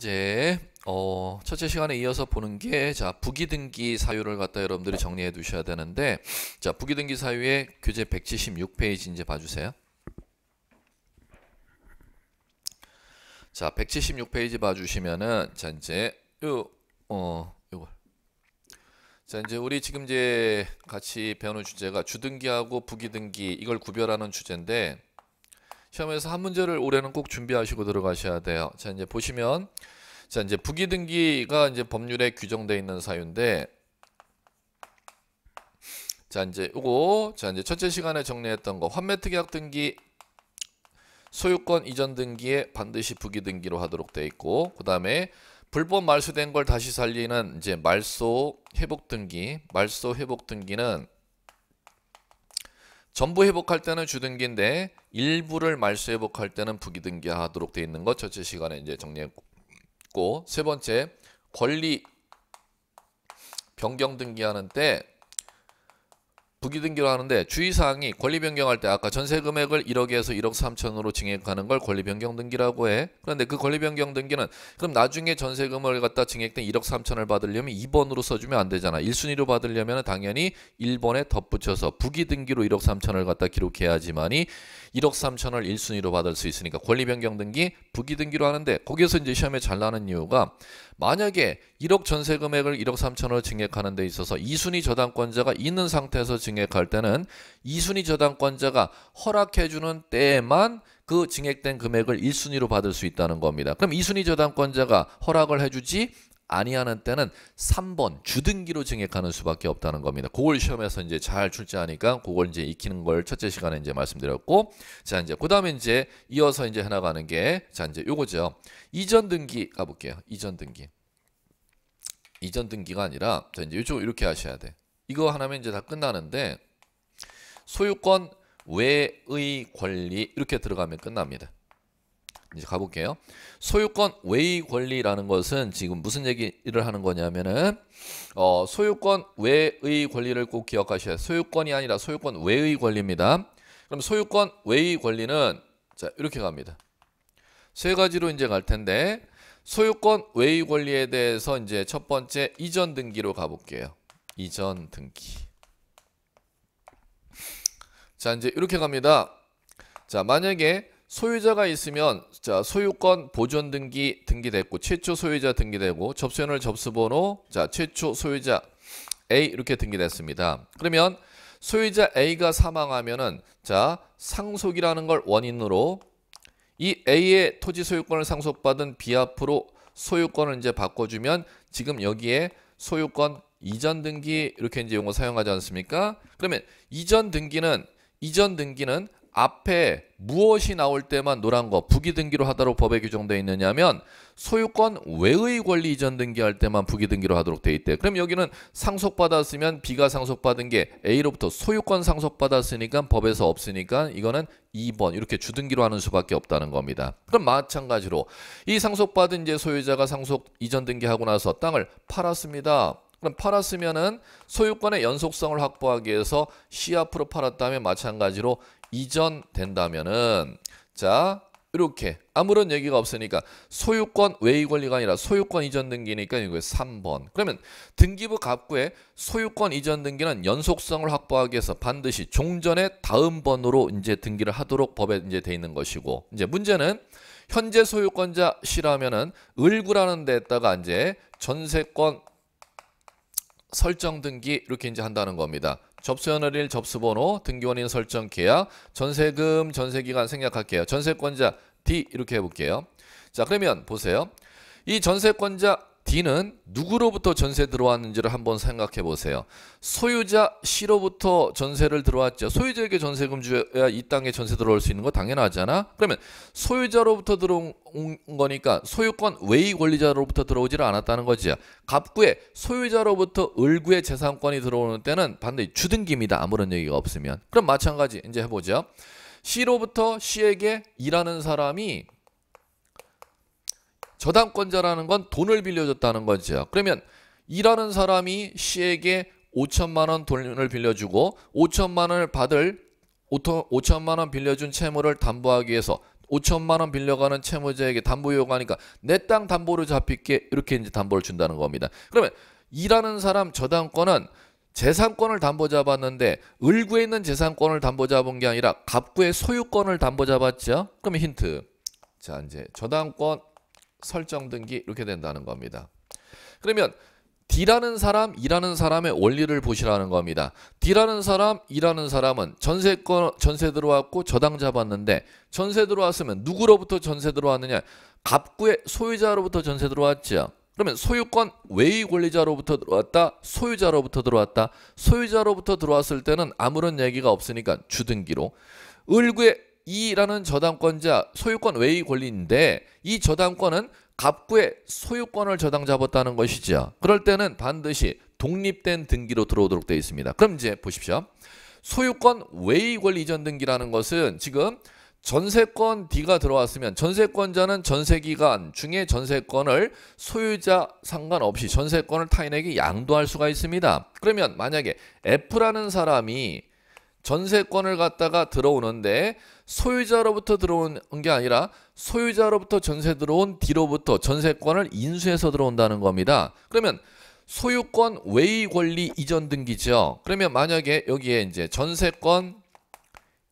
이제 어, 첫째 시간에 이어서 보는 게, 자, 부기등기 사유를 갖다 여러분들이 정리해 두셔야 되는데, 자, 부기등기 사유의 교재 176페이지 이제 봐주세요. 자, 176페이지 봐주시면은, 자, 이제, 요, 어, 요걸. 자, 이제 우리 지금 이제 같이 배우는 주제가 주등기하고 부기등기, 이걸 구별하는 주제인데, 시험에서 한 문제를 올해는 꼭 준비하시고 들어가셔야 돼요. 자, 이제 보시면 자, 이제 부기 등기가 이제 법률에 규정되어 있는 사유인데 자, 이제 요거 자, 이제 첫째 시간에 정리했던 거 환매 특약 등기 소유권 이전 등기에 반드시 부기 등기로 하도록 돼 있고 그다음에 불법 말소된 걸 다시 살리는 이제 말소 회복 등기, 말소 회복 등기는 전부 회복할 때는 주등기인데 일부를 말소 회복할 때는 부기등기 하도록 돼 있는 것 첫째 시간에 이제 정리했고 세 번째 권리 변경 등기하는 때 부기등기로 하는데 주의사항이 권리변경할 때 아까 전세금액을 1억에서 1억 3천으로 증액하는 걸 권리변경등기라고 해. 그런데 그 권리변경등기는 그럼 나중에 전세금을 갖다 증액된 1억 3천을 받으려면 2번으로 써주면 안 되잖아. 1순위로 받으려면 당연히 1번에 덧붙여서 부기등기로 1억 3천을 갖다 기록해야지만이 1억 3천을 1순위로 받을 수 있으니까 권리변경등기 부기등기로 하는데 거기에서 이제 시험에 잘 나는 이유가 만약에 1억 전세 금액을 1억 3천으로 증액하는 데 있어서 2순위 저당권자가 있는 상태에서 증액할 때는 2순위 저당권자가 허락해주는 때에만 그 증액된 금액을 1순위로 받을 수 있다는 겁니다. 그럼 2순위 저당권자가 허락을 해주지 아니하는 때는 3번 주등기로 증액하는 수밖에 없다는 겁니다. 그걸 시험에서 이제 잘 출제하니까 그걸 이제 익히는 걸 첫째 시간에 이제 말씀드렸고 자 이제 그다음에 이제 이어서 이제 해나가는 게 자 이제 요거죠. 이전 등기 가볼게요. 이전 등기. 이전 등기가 아니라 자 이제 이쪽 이렇게 하셔야 돼. 이거 하나면 이제 다 끝나는데 소유권 외의 권리 이렇게 들어가면 끝납니다. 이제 가볼게요. 소유권 외의 권리라는 것은 지금 무슨 얘기를 하는 거냐면은 어, 소유권 외의 권리를 꼭 기억하셔야 돼요. 소유권이 아니라 소유권 외의 권리입니다. 그럼 소유권 외의 권리는 자 이렇게 갑니다. 세 가지로 이제 갈 텐데 소유권 외의 권리에 대해서 이제 첫 번째 이전 등기로 가볼게요. 이전 등기. 자 이제 이렇게 갑니다. 자 만약에 소유자가 있으면 자, 소유권 보존 등기 등기됐고 최초 소유자 등기되고 접수인을 접수번호 자, 최초 소유자 A 이렇게 등기됐습니다. 그러면 소유자 A가 사망하면은 자, 상속이라는 걸 원인으로 이 A의 토지 소유권을 상속받은 B 앞으로 소유권을 이제 바꿔주면 지금 여기에 소유권 이전 등기 이렇게 이제 용어 사용하지 않습니까? 그러면 이전 등기는 이전 등기는 앞에 무엇이 나올 때만 노란 거 부기 등기로 하도록 법에 규정되어 있느냐면 소유권 외의 권리 이전 등기할 때만 부기 등기로 하도록 돼 있대. 그럼 여기는 상속받았으면 B가 상속받은 게 A로부터 소유권 상속받았으니까 법에서 없으니까 이거는 2번 이렇게 주등기로 하는 수밖에 없다는 겁니다. 그럼 마찬가지로 이 상속받은 이제 소유자가 상속 이전 등기하고 나서 땅을 팔았습니다. 그럼 팔았으면은 소유권의 연속성을 확보하기 위해서 C 앞으로 팔았다면 마찬가지로 이전된다면은 자 이렇게 아무런 얘기가 없으니까 소유권 외의 권리가 아니라 소유권 이전 등기니까 이거 3번. 그러면 등기부 갑구에 소유권 이전 등기는 연속성을 확보하기 위해서 반드시 종전의 다음 번으로 이제 등기를 하도록 법에 이제 돼 있는 것이고 이제 문제는 현재 소유권자 시라면은 을구라는 데다가 이제 전세권 설정 등기 이렇게 이제 한다는 겁니다. 접수연월일 접수번호, 등기원인 설정 계약, 전세금, 전세기간 생략할게요. 전세권자 D 이렇게 해볼게요. 자 그러면 보세요. 이 전세권자 D는 누구로부터 전세 들어왔는지를 한번 생각해 보세요. 소유자 C로부터 전세를 들어왔죠. 소유자에게 전세금 주 줘야 이 땅에 전세 들어올 수 있는 거 당연하잖아. 그러면 소유자로부터 들어온 거니까 소유권 외의 권리자로부터 들어오지를 않았다는 거지. 갑구에 소유자로부터 을구의 재산권이 들어오는 때는 반드시 주등기입니다. 아무런 얘기가 없으면. 그럼 마찬가지 이제 해보죠. C로부터 C에게 일하는 사람이 저당권자라는 건 돈을 빌려줬다는 거죠. 그러면 일하는 사람이 씨에게 5천만 원 돈을 빌려주고 5천만 원을 받을 5천만 원 빌려준 채무를 담보하기 위해서 5천만 원 빌려가는 채무자에게 담보 요구하니까 내 땅 담보로 잡히게 이렇게 이제 담보를 준다는 겁니다. 그러면 일하는 사람 저당권은 재산권을 담보 잡았는데 을구에 있는 재산권을 담보 잡은 게 아니라 갑구의 소유권을 담보 잡았죠. 그러면 힌트. 자 이제 저당권 설정 등기 이렇게 된다는 겁니다. 그러면 D라는 사람, 이라는 사람의 원리를 보시라는 겁니다. D라는 사람, 이라는 사람은 전세권 전세 들어왔고 저당 잡았는데 전세 들어왔으면 누구로부터 전세 들어왔느냐? 갑구의 소유자로부터 전세 들어왔죠. 그러면 소유권 외의 권리자로부터 들어왔다, 소유자로부터 들어왔다. 소유자로부터 들어왔을 때는 아무런 얘기가 없으니까 주등기로. 을구의 이라는 저당권자 소유권 외의 권리인데 이 저당권은 갑구의 소유권을 저당 잡았다는 것이죠. 그럴 때는 반드시 독립된 등기로 들어오도록 되어 있습니다. 그럼 이제 보십시오. 소유권 외의 권리 이전 등기라는 것은 지금 전세권 D가 들어왔으면 전세권자는 전세기간 중에 전세권을 소유자 상관없이 전세권을 타인에게 양도할 수가 있습니다. 그러면 만약에 F라는 사람이 전세권을 갖다가 들어오는데 소유자로부터 들어온 게 아니라 소유자로부터 전세 들어온 뒤로부터 전세권을 인수해서 들어온다는 겁니다. 그러면 소유권 외의 권리 이전 등기죠. 그러면 만약에 여기에 이제 전세권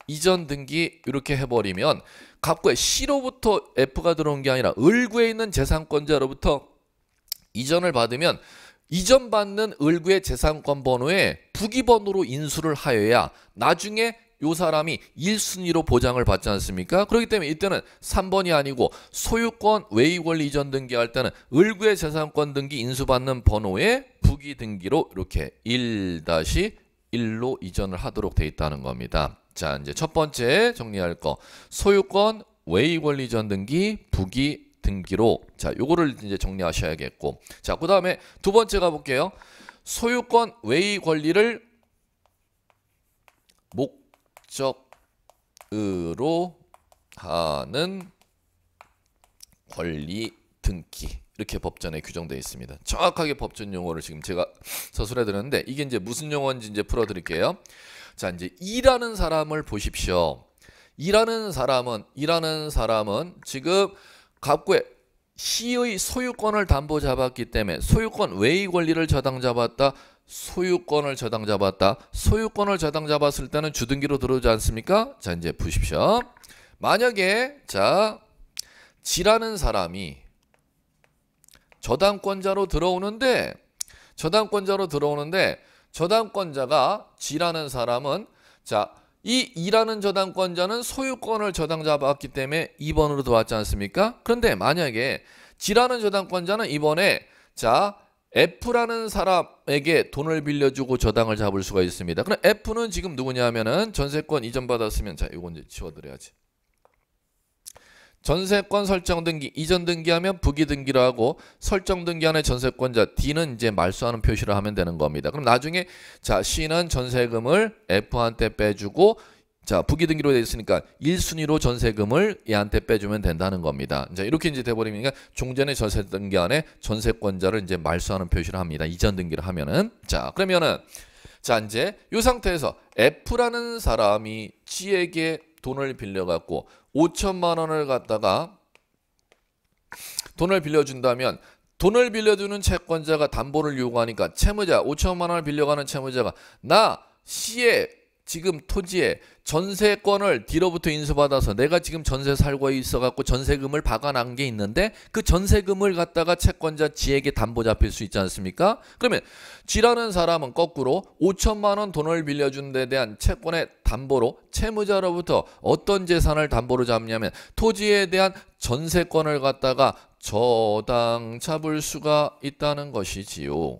이전 등기 이렇게 해버리면 갑구의 C로부터 F가 들어온 게 아니라 을구에 있는 재산권자로부터 이전을 받으면 이전받는 을구의 재산권 번호에 부기번호로 인수를 하여야 나중에 요 사람이 1순위로 보장을 받지 않습니까? 그렇기 때문에 이때는 3번이 아니고 소유권, 외의권리 이전 등기할 때는 을구의 재산권 등기 인수받는 번호에 부기 등기로 이렇게 1-1로 이전을 하도록 돼 있다는 겁니다. 자, 이제 첫 번째 정리할 거. 소유권, 외의권리 이전 등기, 부기 등기로 자, 요거를 이제 정리하셔야겠고. 자, 그다음에 두 번째 가 볼게요. 소유권 외의 권리를 목적으로 하는 권리 등기 이렇게 법전에 규정되어 있습니다. 정확하게 법전 용어를 지금 제가 서술해 드렸는데 이게 이제 무슨 용어인지 이제 풀어 드릴게요. 자, 이제 일하는 사람을 보십시오. 일하는 사람은 일하는 사람은 지금 갑구에 시의 소유권을 담보 잡았기 때문에 소유권 외의 권리를 저당 잡았다. 소유권을 저당 잡았다. 소유권을 저당 잡았을 때는 주등기로 들어오지 않습니까? 자, 이제 보십시오. 만약에 자, 지라는 사람이 저당권자로 들어오는데 저당권자로 들어오는데 저당권자가 지라는 사람은 자, 이 이라는 저당권자는 소유권을 저당 잡았기 때문에 2번으로 들어왔지 않습니까? 그런데 만약에 지라는 저당권자는 이번에 자, F라는 사람에게 돈을 빌려주고 저당을 잡을 수가 있습니다. 그럼 F는 지금 누구냐 면은 전세권 이전 받았으면 자, 요건 이제 지워드려야지. 전세권 설정 등기 이전 등기하면 부기 등기로 하고 설정 등기 안에 전세권자 D는 이제 말소하는 표시를 하면 되는 겁니다. 그럼 나중에 자 C는 전세금을 F한테 빼주고 자, 부기등기로 되어 있으니까 1순위로 전세금을 얘한테 빼주면 된다는 겁니다. 자, 이렇게 이제 돼버리니까 종전의 전세 등기 안에 전세권자를 이제 말소하는 표시를 합니다. 이전 등기를 하면은. 자, 그러면은 자, 이제 이 상태에서 F라는 사람이 G에게 돈을 빌려갖고 5천만 원을 갖다가 돈을 빌려준다면 돈을 빌려주는 채권자가 담보를 요구하니까 채무자 5천만 원을 빌려가는 채무자가 나 C의 지금 토지에 전세권을 뒤로부터 인수받아서 내가 지금 전세 살고 있어 갖고 전세금을 박아난 게 있는데 그 전세금을 갖다가 채권자 지에게 담보 잡힐 수 있지 않습니까? 그러면 지라는 사람은 거꾸로 5천만 원 돈을 빌려준 데 대한 채권의 담보로 채무자로부터 어떤 재산을 담보로 잡냐면 토지에 대한 전세권을 갖다가 저당 잡을 수가 있다는 것이지요.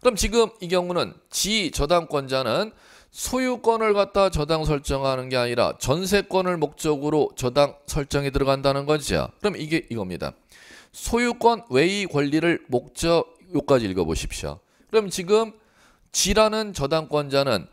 그럼 지금 이 경우는 지 저당권자는 소유권을 갖다 저당 설정하는 게 아니라 전세권을 목적으로 저당 설정에 들어간다는 거죠. 그럼 이게 이겁니다. 소유권 외의 권리를 목적 요까지 읽어보십시오. 그럼 지금 지라는 저당권자는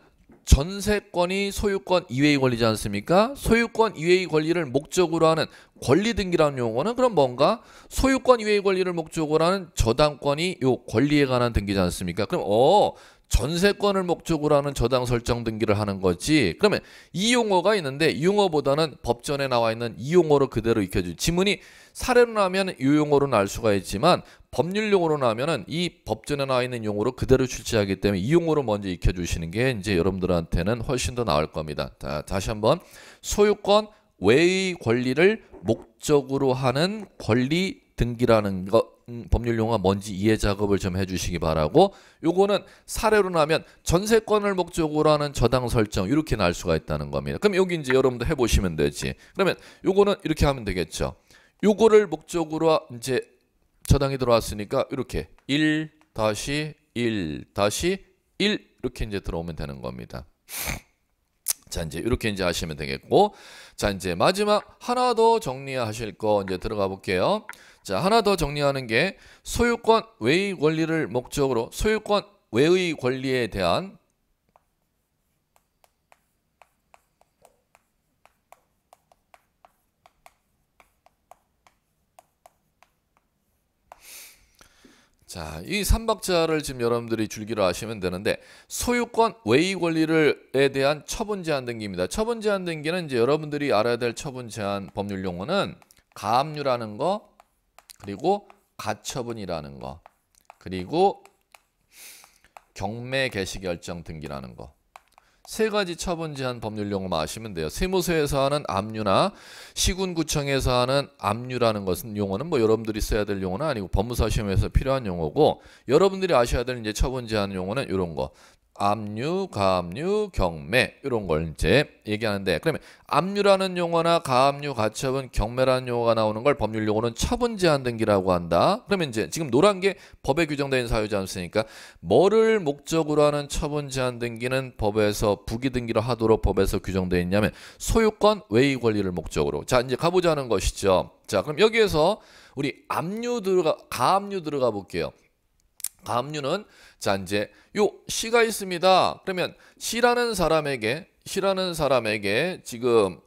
전세권이 소유권 이외의 권리지 않습니까? 소유권 이외의 권리를 목적으로 하는 권리 등기라는 용어는 그럼 뭔가 소유권 이외의 권리를 목적으로 하는 저당권이 요 권리에 관한 등기지 않습니까? 그럼 어 전세권을 목적으로 하는 저당 설정 등기를 하는 거지. 그러면 이 용어가 있는데 이 용어보다는 법전에 나와 있는 이 용어로 그대로 익혀주. 지문이 지 사례로 나면 이 용어로 알 수가 있지만 법률 용어로 나오면은 이 법전에 나와 있는 용어로 그대로 출제하기 때문에 이 용어로 먼저 익혀 주시는 게 이제 여러분들한테는 훨씬 더 나을 겁니다. 자, 다시 한번 소유권 외의 권리를 목적으로 하는 권리 등기라는 거 음, 법률 용어가 뭔지 이해 작업을 좀 해주시기 바라고 요거는 사례로 나면 전세권을 목적으로 하는 저당 설정 이렇게 날 수가 있다는 겁니다. 그럼 여기 이제 여러분도 해보시면 되지. 그러면 요거는 이렇게 하면 되겠죠. 요거를 목적으로 이제 차당이 들어왔으니까 이렇게 1 다시 1 다시 1 이렇게 이제 들어오면 되는 겁니다. 자 이제 이렇게 이제 하시면 되겠고 자 이제 마지막 하나 더 정리하실 거 이제 들어가 볼게요. 자 하나 더 정리하는 게 소유권 외의 권리를 목적으로 소유권 외의 권리에 대한 자, 이 삼박자를 지금 여러분들이 줄기로 아시면 되는데 소유권 외의 권리를에 대한 처분 제한 등기입니다. 처분 제한 등기는 이제 여러분들이 알아야 될 처분 제한 법률 용어는 가압류라는 거 그리고 가처분이라는 거 그리고 경매 개시 결정 등기라는 거세 가지 처분 제한 법률 용어만 아시면 돼요. 세무서에서 하는 압류나 시군구청에서 하는 압류라는 것은 용어는 뭐 여러분들이 써야 될 용어는 아니고 법무사 시험에서 필요한 용어고 여러분들이 아셔야 될 이제 처분 제한 용어는 이런 거. 압류, 가압류, 경매 이런 걸 이제 얘기하는데 그러면 압류라는 용어나 가압류, 가처분, 경매라는 용어가 나오는 걸 법률 용어는 처분 제한 등기라고 한다. 그러면 이제 지금 노란 게 법에 규정된 사유지 않습니까? 뭐를 목적으로 하는 처분 제한 등기는 법에서 부기 등기로 하도록 법에서 규정되어 있냐면 소유권 외의 권리를 목적으로. 자, 이제 가보자는 것이죠. 자, 그럼 여기에서 우리 압류 들어가 가압류 들어가 볼게요. 가압류는 자, 이제 요 시가 있습니다. 그러면 시라는 사람에게 시라는 사람에게 지금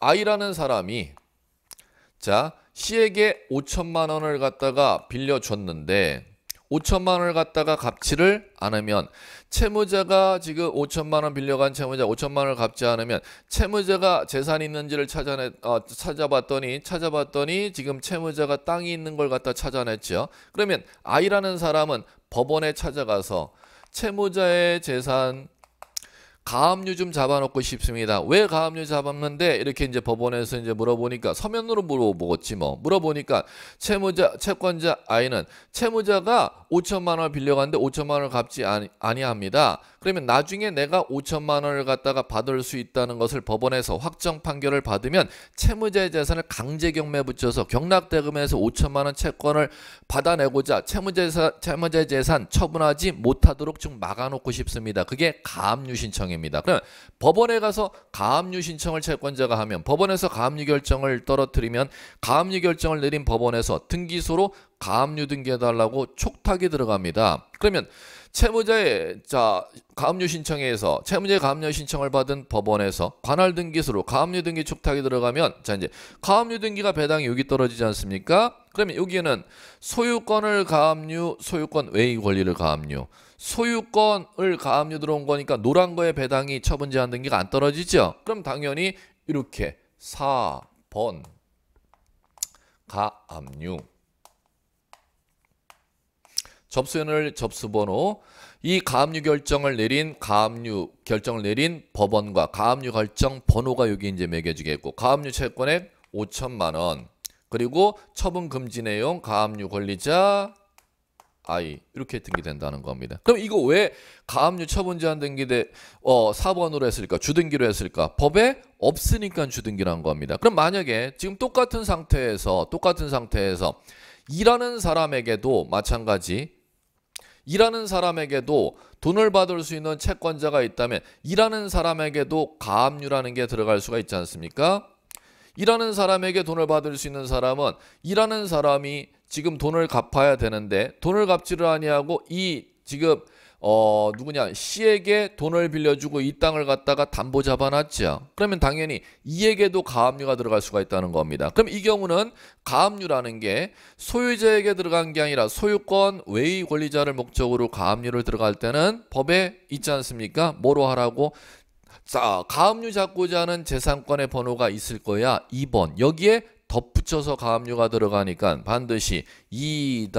아이라는 사람이 자, 시에게 5천만 원을 갖다가 빌려 줬는데 5천만 원을 갖다가 갚지를 않으면 채무자가 지금 5천만 원 빌려간 채무자 5천만 원을 갚지 않으면 채무자가 재산이 있는지를 찾아내 어, 찾아봤더니 찾아봤더니 지금 채무자가 땅이 있는 걸 갖다 찾아냈죠. 그러면 아이라는 사람은 법원에 찾아가서 채무자의 재산 가압류 좀 잡아놓고 싶습니다. 왜 가압류 잡았는데 이렇게 이제 법원에서 이제 물어보니까 서면으로 물어보겠지 뭐 물어보니까 채무자 채권자 아이는 채무자가 5천만 원을 빌려갔는데 5천만 원을 갚지 아니, 아니합니다. 그러면 나중에 내가 5천만 원을 갖다가 받을 수 있다는 것을 법원에서 확정 판결을 받으면 채무자의 재산을 강제 경매 붙여서 경락대금에서 5천만 원 채권을 받아내고자 채무자 재산, 채무자 재산 처분하지 못하도록 좀 막아놓고 싶습니다. 그게 가압류 신청입니다. 그럼 법원에 가서 가압류 신청을 채권자가 하면 법원에서 가압류 결정을 떨어뜨리면 가압류 결정을 내린 법원에서 등기소로 가압류 등기해달라고 촉탁이 들어갑니다. 그러면 채무자의 자 가압류 신청에서 채무자의 가압류 신청을 받은 법원에서 관할 등기수로 가압류 등기 촉탁이 들어가면 자 이제 가압류 등기가 배당이 여기 떨어지지 않습니까? 그러면 여기에는 소유권을 가압류, 소유권 외의 권리를 가압류, 소유권을 가압류 들어온 거니까 노란 거에 배당이 처분 제한 등기가 안 떨어지죠. 그럼 당연히 이렇게 4번 가압류 접수연을 접수번호 이 가압류 결정을 내린 가압류 결정을 내린 법원과 가압류 결정 번호가 여기 이제 매겨지겠고 가압류 채권액 5천만 원 그리고 처분 금지 내용 가압류 권리자 아이 이렇게 등기된다는 겁니다. 그럼 이거 왜 가압류 처분 제한 등기대 어 4번으로 했을까? 주등기로 했을까? 법에 없으니까 주등기란 겁니다. 그럼 만약에 지금 똑같은 상태에서 똑같은 상태에서 일하는 사람에게도 마찬가지 일하는 사람에게도 돈을 받을 수 있는 채권자가 있다면 일하는 사람에게도 가압류라는 게 들어갈 수가 있지 않습니까? 일하는 사람에게 돈을 받을 수 있는 사람은 일하는 사람이 지금 돈을 갚아야 되는데 돈을 갚지를 아니하고 이 지금 어 누구냐 C에게 돈을 빌려주고 이 땅을 갖다가 담보 잡아놨죠. 그러면 당연히 이에게도 가압류가 들어갈 수가 있다는 겁니다. 그럼 이 경우는 가압류라는 게 소유자에게 들어간 게 아니라 소유권 외의 권리자를 목적으로 가압류를 들어갈 때는 법에 있지 않습니까? 뭐로 하라고 자, 가압류 잡고자 하는 재산권의 번호가 있을 거야. 2번. 여기에 덧붙여서 가압류가 들어가니까 반드시 2-2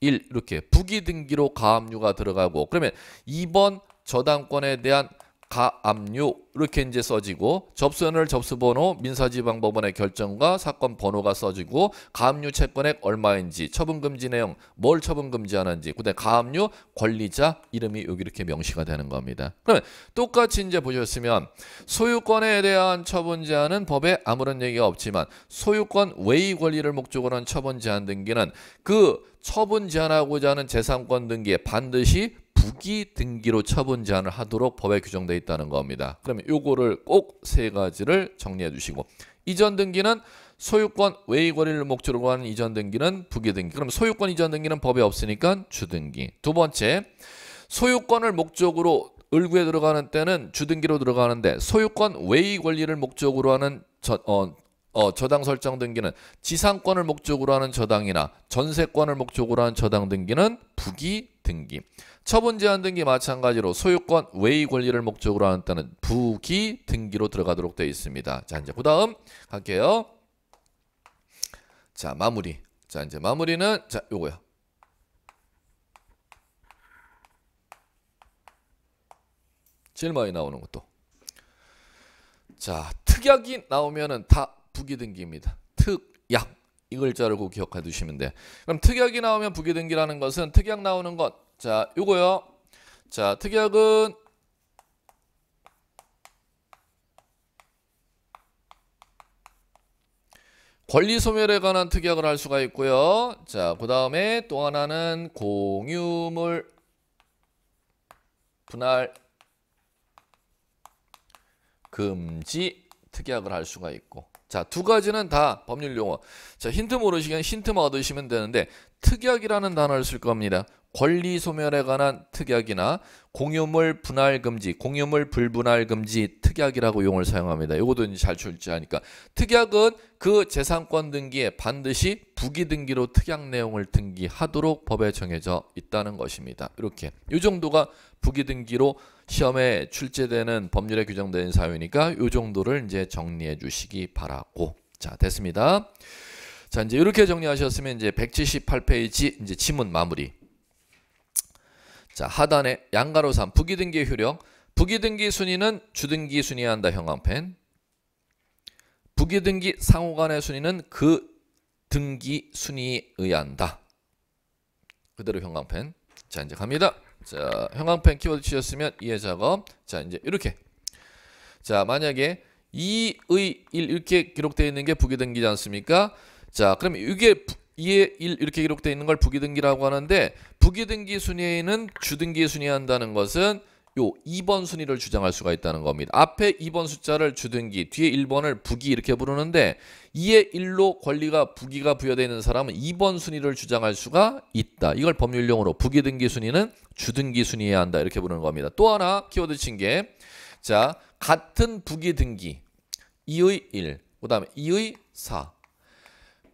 1 이렇게 부기 등기로 가압류가 들어가고 그러면 2번 저당권에 대한 가압류 이렇게 이제 써지고 접수인을 접수번호 민사지방법원의 결정과 사건 번호가 써지고 가압류 채권액 얼마인지 처분금지 내용 뭘 처분금지하는지 그다음 가압류 권리자 이름이 여기 이렇게 명시가 되는 겁니다. 그러면 똑같이 이제 보셨으면 소유권에 대한 처분 제한은 법에 아무런 얘기가 없지만 소유권 외의 권리를 목적으로 한 처분 제한 등기는 그 처분 제한하고자 하는 재산권 등기에 반드시 부기 등기로 처분 제한을 하도록 법에 규정되어 있다는 겁니다. 그러면 요거를 꼭 세 가지를 정리해 주시고 이전 등기는 소유권 외의 권리를 목적으로 하는 이전 등기는 부기 등기. 그럼 소유권 이전 등기는 법에 없으니까 주등기. 두 번째, 소유권을 목적으로 을구에 들어가는 때는 주등기로 들어가는데 소유권 외의 권리를 목적으로 하는 저, 어, 어, 저당 설정 등기는 지상권을 목적으로 하는 저당이나 전세권을 목적으로 하는 저당 등기는 부기 등기. 처분 제한 등기 마찬가지로 소유권 외의 권리를 목적으로 하는 때는 부기 등기로 들어가도록 되어 있습니다. 자, 이제 그다음 갈게요. 자, 마무리. 자, 이제 마무리는 자, 요거요 제일 많이 나오는 것도. 자, 특약이 나오면은 다 부기등기입니다. 특약 이걸 자르고 기억해 두시면 돼. 그럼 특약이 나오면 부기등기라는 것은 특약 나오는 것. 자, 요거요. 자, 특약은 권리 소멸에 관한 특약을 할 수가 있고요. 자, 그 다음에 또 하나는 공유물 분할 금지 특약을 할 수가 있고 자, 두 가지는 다 법률 용어. 자, 힌트 모르시면 힌트만 얻으시면 되는데 특약이라는 단어를 쓸 겁니다. 권리 소멸에 관한 특약이나 공유물 분할 금지, 공유물 불분할 금지 특약이라고 용을 사용합니다. 이것도 잘 출제하니까 특약은 그 재산권 등기에 반드시 부기 등기로 특약 내용을 등기하도록 법에 정해져 있다는 것입니다. 이렇게 이 정도가 부기 등기로 시험에 출제되는 법률에 규정된 사유니까 이 정도를 이제 정리해 주시기 바라고 자 됐습니다. 자 이제 이렇게 정리하셨으면 이제 178페이지 이제 지문 마무리 자 하단에 양가로산 부기등기 효력 부기등기 순위는 주등기 순위에 한다 형광펜 부기등기 상호간의 순위는 그 등기 순위에 의한다 그대로 형광펜 자 이제 갑니다 자 형광펜 키워드 치셨으면 이해작업 자 이제 이렇게 자 만약에 2의 1 이렇게 기록되어 있는 게 부기등기지 않습니까 자 그럼 이게 2에 1 이렇게 기록되어 있는 걸 부기등기라고 하는데 부기등기 순위에는 주등기에 순위한다는 것은 요 2번 순위를 주장할 수가 있다는 겁니다. 앞에 2번 숫자를 주등기, 뒤에 1번을 부기 이렇게 부르는데 2의 1로 권리가 부기가 부여되어 있는 사람은 2번 순위를 주장할 수가 있다. 이걸 법률용으로 부기등기 순위는 주등기 순위에 한다 이렇게 부르는 겁니다. 또 하나 키워드 친 게 자, 같은 부기등기 2의 1, 그 다음에 2의 4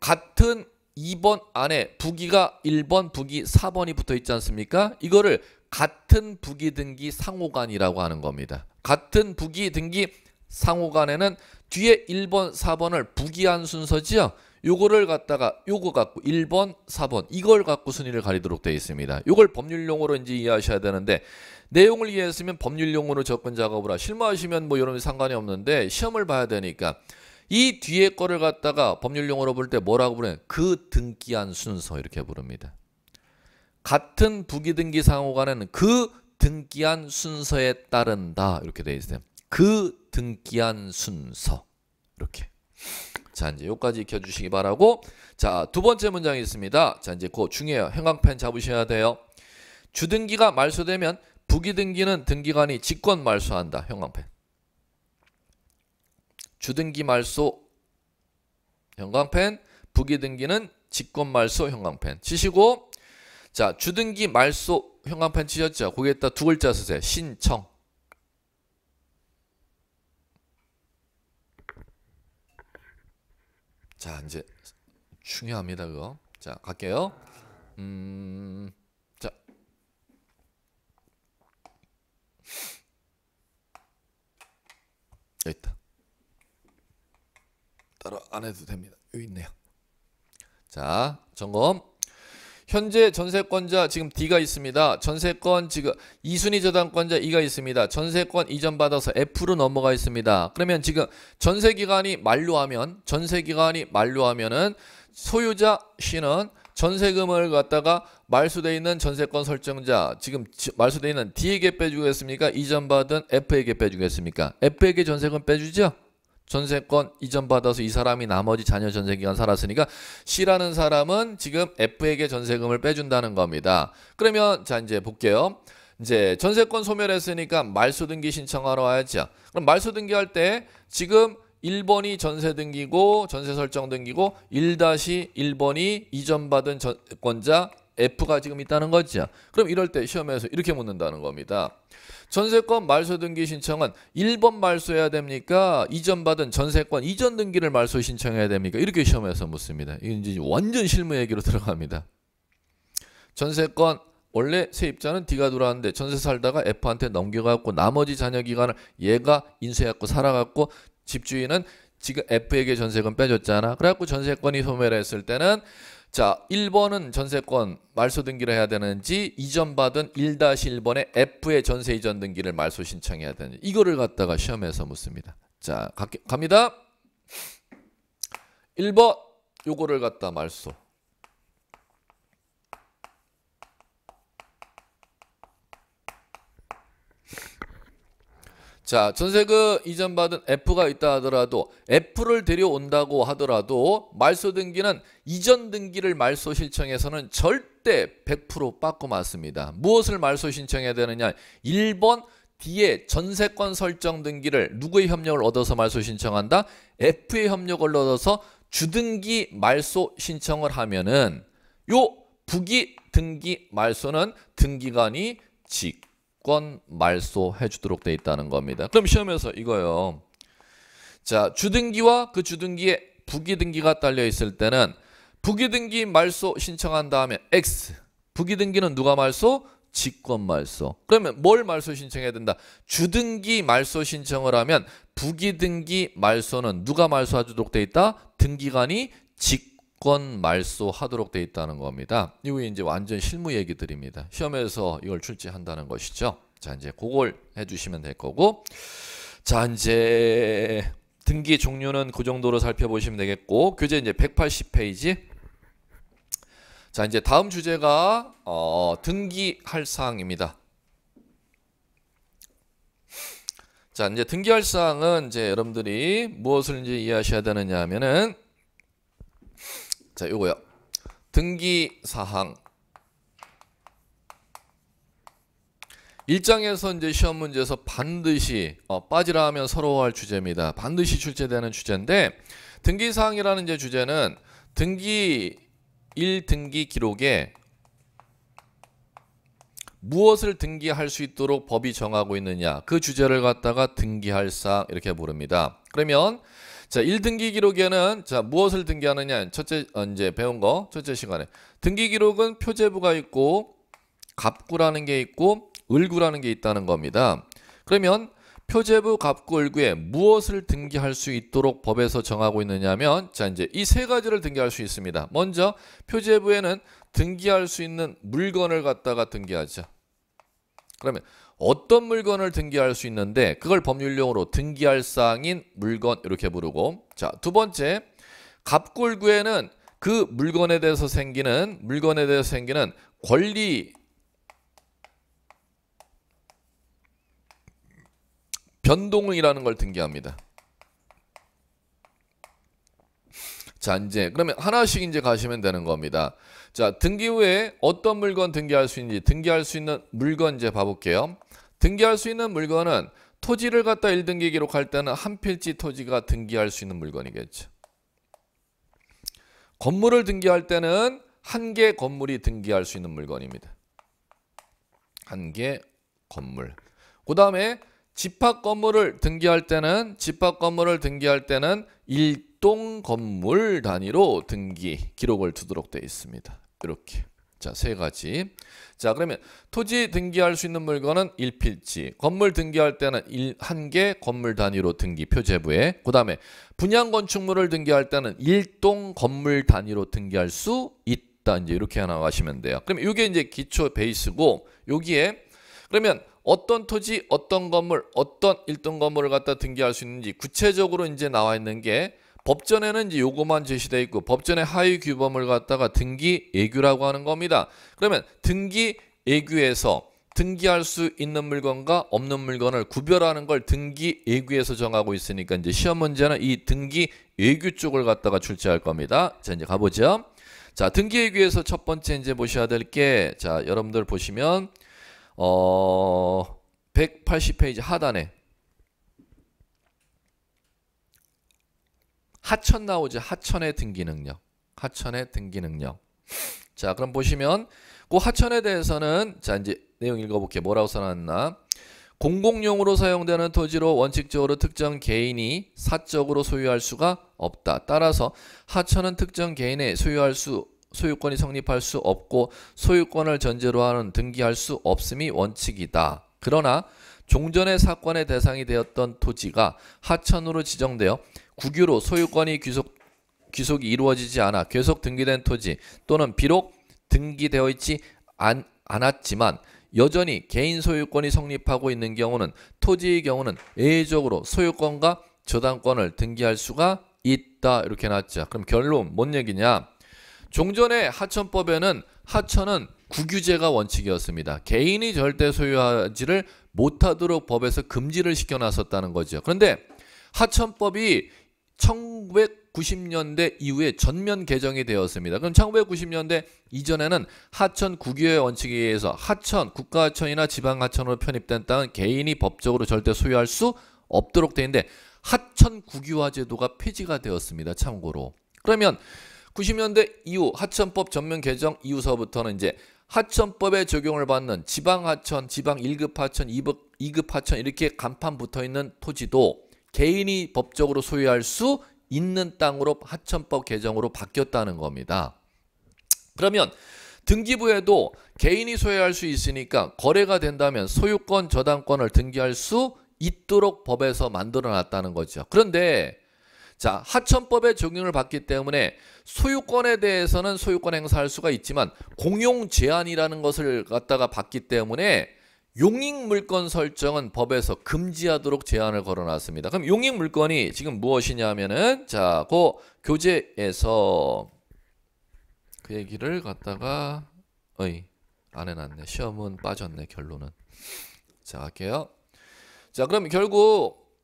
같은 2번 안에 부기가 1번, 부기 4번이 붙어 있지 않습니까? 이거를 같은 부기 등기 상호간이라고 하는 겁니다. 같은 부기 등기 상호간에는 뒤에 1번, 4번을 부기한 순서지요. 요거를 갖다가 요거 갖고 1번, 4번 이걸 갖고 순위를 가리도록 되어 있습니다. 요걸 법률 용어로 이제 이해하셔야 되는데 내용을 이해했으면 법률 용어로 접근 작업을 하. 실무하시면 뭐 이런 상관이 없는데 시험을 봐야 되니까 이 뒤에 거를 갖다가 법률 용어로 볼 때 뭐라고 부르냐? 그 등기한 순서 이렇게 부릅니다. 같은 부기등기 상호간에는 그 등기한 순서에 따른다 이렇게 돼 있어요. 그 등기한 순서 이렇게. 자 이제 여기까지 익혀주시기 바라고 자 두 번째 문장이 있습니다. 자 이제 그 중요해요. 행광펜 잡으셔야 돼요. 주등기가 말소되면 부기등기는 등기관이 직권 말소한다. 형광펜. 주등기 말소 형광펜, 부기등기는 직권 말소 형광펜 치시고 자 주등기 말소 형광펜 치셨죠? 거기에다 두 글자 쓰세요. 신청 자 이제 중요합니다 그거 자 갈게요 음... 자 여기 있다 따로안 해도 됩니다. 여기 있네요. 자, 점검. 현재 전세권자 지금 D가 있습니다. 전세권 지금 이순위 저당권자 E가 있습니다. 전세권 이전 받아서 F로 넘어가 있습니다. 그러면 지금 전세 기간이 만료하면 전세 기간이 만료하면은 소유자 C는 전세금을 갖다가 말소돼 있는 전세권 설정자 지금 말소돼 있는 D에게 빼주겠습니까? 이전 받은 F에게 빼주겠습니까? F에게 전세금 빼주죠? 전세권 이전받아서 이 사람이 나머지 자녀 전세기간 살았으니까 C라는 사람은 지금 F에게 전세금을 빼준다는 겁니다. 그러면 자 이제 볼게요. 이제 전세권 소멸했으니까 말소등기 신청하러 와야죠. 그럼 말소등기할 때 지금 1번이 전세 등기고 전세 설정 등기고 1-1번이 이전받은 전 권자 F가 지금 있다는 거죠. 그럼 이럴 때 시험에서 이렇게 묻는다는 겁니다. 전세권 말소 등기 신청은 1번 말소해야 됩니까? 이전 받은 전세권 이전 등기를 말소 신청해야 됩니까? 이렇게 시험에서 묻습니다. 이제 건이 완전 실무 얘기로 들어갑니다. 전세권 원래 세입자는 D가 들어왔는데 전세 살다가 F한테 넘겨갖고 나머지 잔여 기간을 얘가 인쇄해갖고 살아갖고 집주인은 지금 F에게 전세금 빼줬잖아. 그래갖고 전세권이 소멸했을 때는 자, 1번은 전세권 말소 등기를 해야 되는지 이전 받은 1-1번의 F의 전세 이전 등기를 말소 신청해야 되는지 이거를 갖다가 시험에서 묻습니다. 자, 갑니다. 1번 요거를 갖다 말소. 자, 전세금 이전 받은 F가 있다 하더라도 F를 데려온다고 하더라도 말소 등기는 이전 등기를 말소 신청에서는 절대 100% 빠꾸 맞습니다. 무엇을 말소 신청해야 되느냐? 1번 뒤에 전세권 설정 등기를 누구의 협력을 얻어서 말소 신청한다? F의 협력을 얻어서 주등기 말소 신청을 하면은 요 부기 등기 말소는 등기관이 직 무조 말소해 주도록 돼 있다는 겁니다. 그럼 시험에서 이거요. 자, 주등기와 그 주등기에 부기등기가 딸려 있을 때는 부기등기 말소 신청한 다음에 X. 부기등기는 누가 말소? 직권 말소. 그러면 뭘 말소 신청해야 된다? 주등기 말소 신청을 하면 부기등기 말소는 누가 말소하 주도록 돼 있다? 등기관이 직권 무조 말소하도록 돼 있다는 겁니다. 이후 이제 완전 실무 얘기들입니다. 시험에서 이걸 출제한다는 것이죠. 자, 이제 그걸 해주시면 될 거고. 자, 이제 등기 종류는 그 정도로 살펴보시면 되겠고, 교재 이제 180페이지. 자, 이제 다음 주제가, 어, 등기할 사항입니다. 자, 이제 등기할 사항은 이제 여러분들이 무엇을 이제 이해하셔야 되느냐 하면은 자, 요거요. 등기 사항. 일장에서 이제 시험 문제에서 반드시 어, 빠지라 하면 서러워할 주제입니다. 반드시 출제되는 주제인데 등기 사항이라는 이제 주제는 등기 1등기 기록에 무엇을 등기할 수 있도록 법이 정하고 있느냐 그 주제를 갖다가 등기할 사항 이렇게 부릅니다. 그러면 자, 1등기 기록에는 자, 무엇을 등기하느냐? 첫째 어, 이제 배운 거 첫째 시간에. 등기 기록은 표제부가 있고 갑구라는 게 있고 을구라는 게 있다는 겁니다. 그러면 표제부 갑구 을구에 무엇을 등기할 수 있도록 법에서 정하고 있느냐면 자, 이제 이 세 가지를 등기할 수 있습니다. 먼저 표제부에는 등기할 수 있는 물건을 갖다가 등기하죠. 그러면 어떤 물건을 등기할 수 있는데 그걸 법률용으로 등기할 사항인 물건 이렇게 부르고 자 두 번째 갑골구에는 그 물건에 대해서 생기는 물건에 대해서 생기는 권리 변동이라는 걸 등기합니다. 자 이제 그러면 하나씩 이제 가시면 되는 겁니다. 자 등기 후에 어떤 물건 등기할 수 있는지 등기할 수 있는 물건 이제 봐볼게요. 등기할 수 있는 물건은 토지를 갖다 1등기 기록할 때는 한 필지 토지가 등기할 수 있는 물건이겠죠. 건물을 등기할 때는 한 개 건물이 등기할 수 있는 물건입니다. 한 개 건물. 그 다음에 집합 건물을 등기할 때는 집합 건물을 등기할 때는 일동 건물 단위로 등기 기록을 두도록 되어 있습니다. 이렇게. 자, 세 가지. 자, 그러면 토지 등기할 수 있는 물건은 1필지. 건물 등기할 때는 한개 건물 단위로 등기 표제부에. 그다음에 분양 건축물을 등기할 때는 1동 건물 단위로 등기할 수 있다. 이제 이렇게 하나 가시면 돼요. 그럼 이게 이제 기초 베이스고 여기에 그러면 어떤 토지, 어떤 건물, 어떤 1동 건물을 갖다 등기할 수 있는지 구체적으로 이제 나와 있는 게 법전에는 이제 요거만 제시돼 있고 법전의 하위 규범을 갖다가 등기 예규라고 하는 겁니다. 그러면 등기 예규에서 등기할 수 있는 물건과 없는 물건을 구별하는 걸 등기 예규에서 정하고 있으니까 이제 시험 문제는 이 등기 예규 쪽을 갖다가 출제할 겁니다. 자 이제 가보죠. 자 등기 예규에서 첫 번째 이제 보셔야 될 게자 여러분들 보시면 어 180페이지 하단에 하천 나오죠. 하천의 등기 능력. 하천의 등기 능력. 자, 그럼 보시면 그 하천에 대해서는 자, 이제 내용 읽어 볼게요. 뭐라고 써놨나? 공공용으로 사용되는 토지로 원칙적으로 특정 개인이 사적으로 소유할 수가 없다. 따라서 하천은 특정 개인의 소유할 수 소유권이 성립할 수 없고 소유권을 전제로 하는 등기할 수 없음이 원칙이다. 그러나 종전의 사건의 대상이 되었던 토지가 하천으로 지정되어 국유로 소유권이 귀속, 귀속이 이루어지지 않아 계속 등기된 토지 또는 비록 등기되어 있지 않, 않았지만 여전히 개인 소유권이 성립하고 있는 경우는 토지의 경우는 예외적으로 소유권과 저당권을 등기할 수가 있다 이렇게 나죠 그럼 결론 뭔 얘기냐 종전의 하천법에는 하천은 국유제가 원칙이었습니다 개인이 절대 소유하지를 못하도록 법에서 금지를 시켜놨었다는 거죠 그런데 하천법이 1990년대 이후에 전면 개정이 되었습니다. 그럼 1990년대 이전에는 하천 국유의 원칙에 의해서 하천, 국가하천이나 지방하천으로 편입된 땅은 개인이 법적으로 절대 소유할 수 없도록 돼 있는데 하천 국유화 제도가 폐지가 되었습니다. 참고로. 그러면 90년대 이후 하천법 전면 개정 이후서부터는 이제 하천법에 적용을 받는 지방하천, 지방 1급 하천, 2급 하천 이렇게 간판 붙어 있는 토지도 개인이 법적으로 소유할 수 있는 땅으로 하천법 개정으로 바뀌었다는 겁니다. 그러면 등기부에도 개인이 소유할 수 있으니까 거래가 된다면 소유권 저당권을 등기할 수 있도록 법에서 만들어 놨다는 거죠. 그런데 자 하천법의 적용을 받기 때문에 소유권에 대해서는 소유권 행사할 수가 있지만 공용 제한이라는 것을 갖다가 받기 때문에 용익 물건 설정은 법에서 금지하도록 제한을 걸어놨습니다. 그럼 용익 물건이 지금 무엇이냐 면은 자, 그 교재에서 그 얘기를 갖다가 어이 안 해놨네. 시험은 빠졌네. 결론은 자 할게요. 자 그럼 결국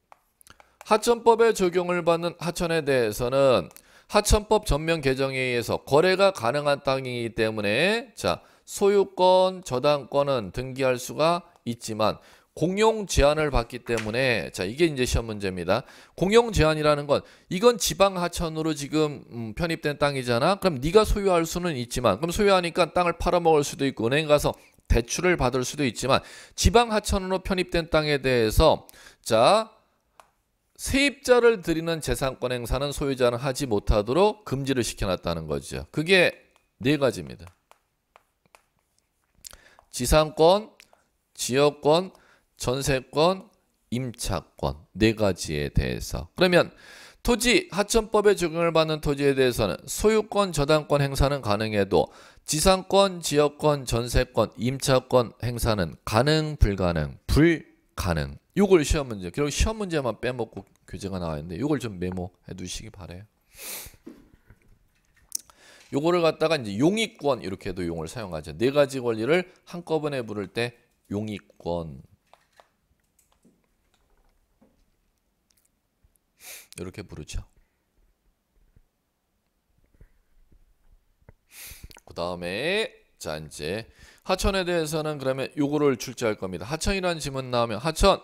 하천법의 적용을 받는 하천에 대해서는 하천법 전면 개정에 의해서 거래가 가능한 땅이기 때문에 자 소유권, 저당권은 등기할 수가 있지만 공용 제한을 받기 때문에 자 이게 이제 시험 문제입니다. 공용 제한이라는 건 이건 지방 하천으로 지금 음, 편입된 땅이잖아. 그럼 네가 소유할 수는 있지만 그럼 소유하니까 땅을 팔아먹을 수도 있고 은행 가서 대출을 받을 수도 있지만 지방 하천으로 편입된 땅에 대해서 자 세입자를 드리는 재산권 행사는 소유자는 하지 못하도록 금지를 시켜놨다는 거죠. 그게 네 가지입니다. 지상권, 지역권, 전세권, 임차권 네 가지에 대해서 그러면 토지 하천법에 적용을 받는 토지에 대해서는 소유권 저당권 행사는 가능해도 지상권, 지역권, 전세권, 임차권 행사는 가능, 불가능, 불가능 이걸 시험 문제 결국 시험 문제만 빼먹고 교재가 나와 있는데 이걸좀 메모해 두시기 바래요 요거를 갖다가 이제 용익권 이렇게도 용을 사용하죠. 네 가지 권리를 한꺼번에 부를 때 용익권 이렇게 부르죠. 그 다음에 자 이제 하천에 대해서는 그러면 요거를 출제할 겁니다. 하천이라는 지문 나오면 하천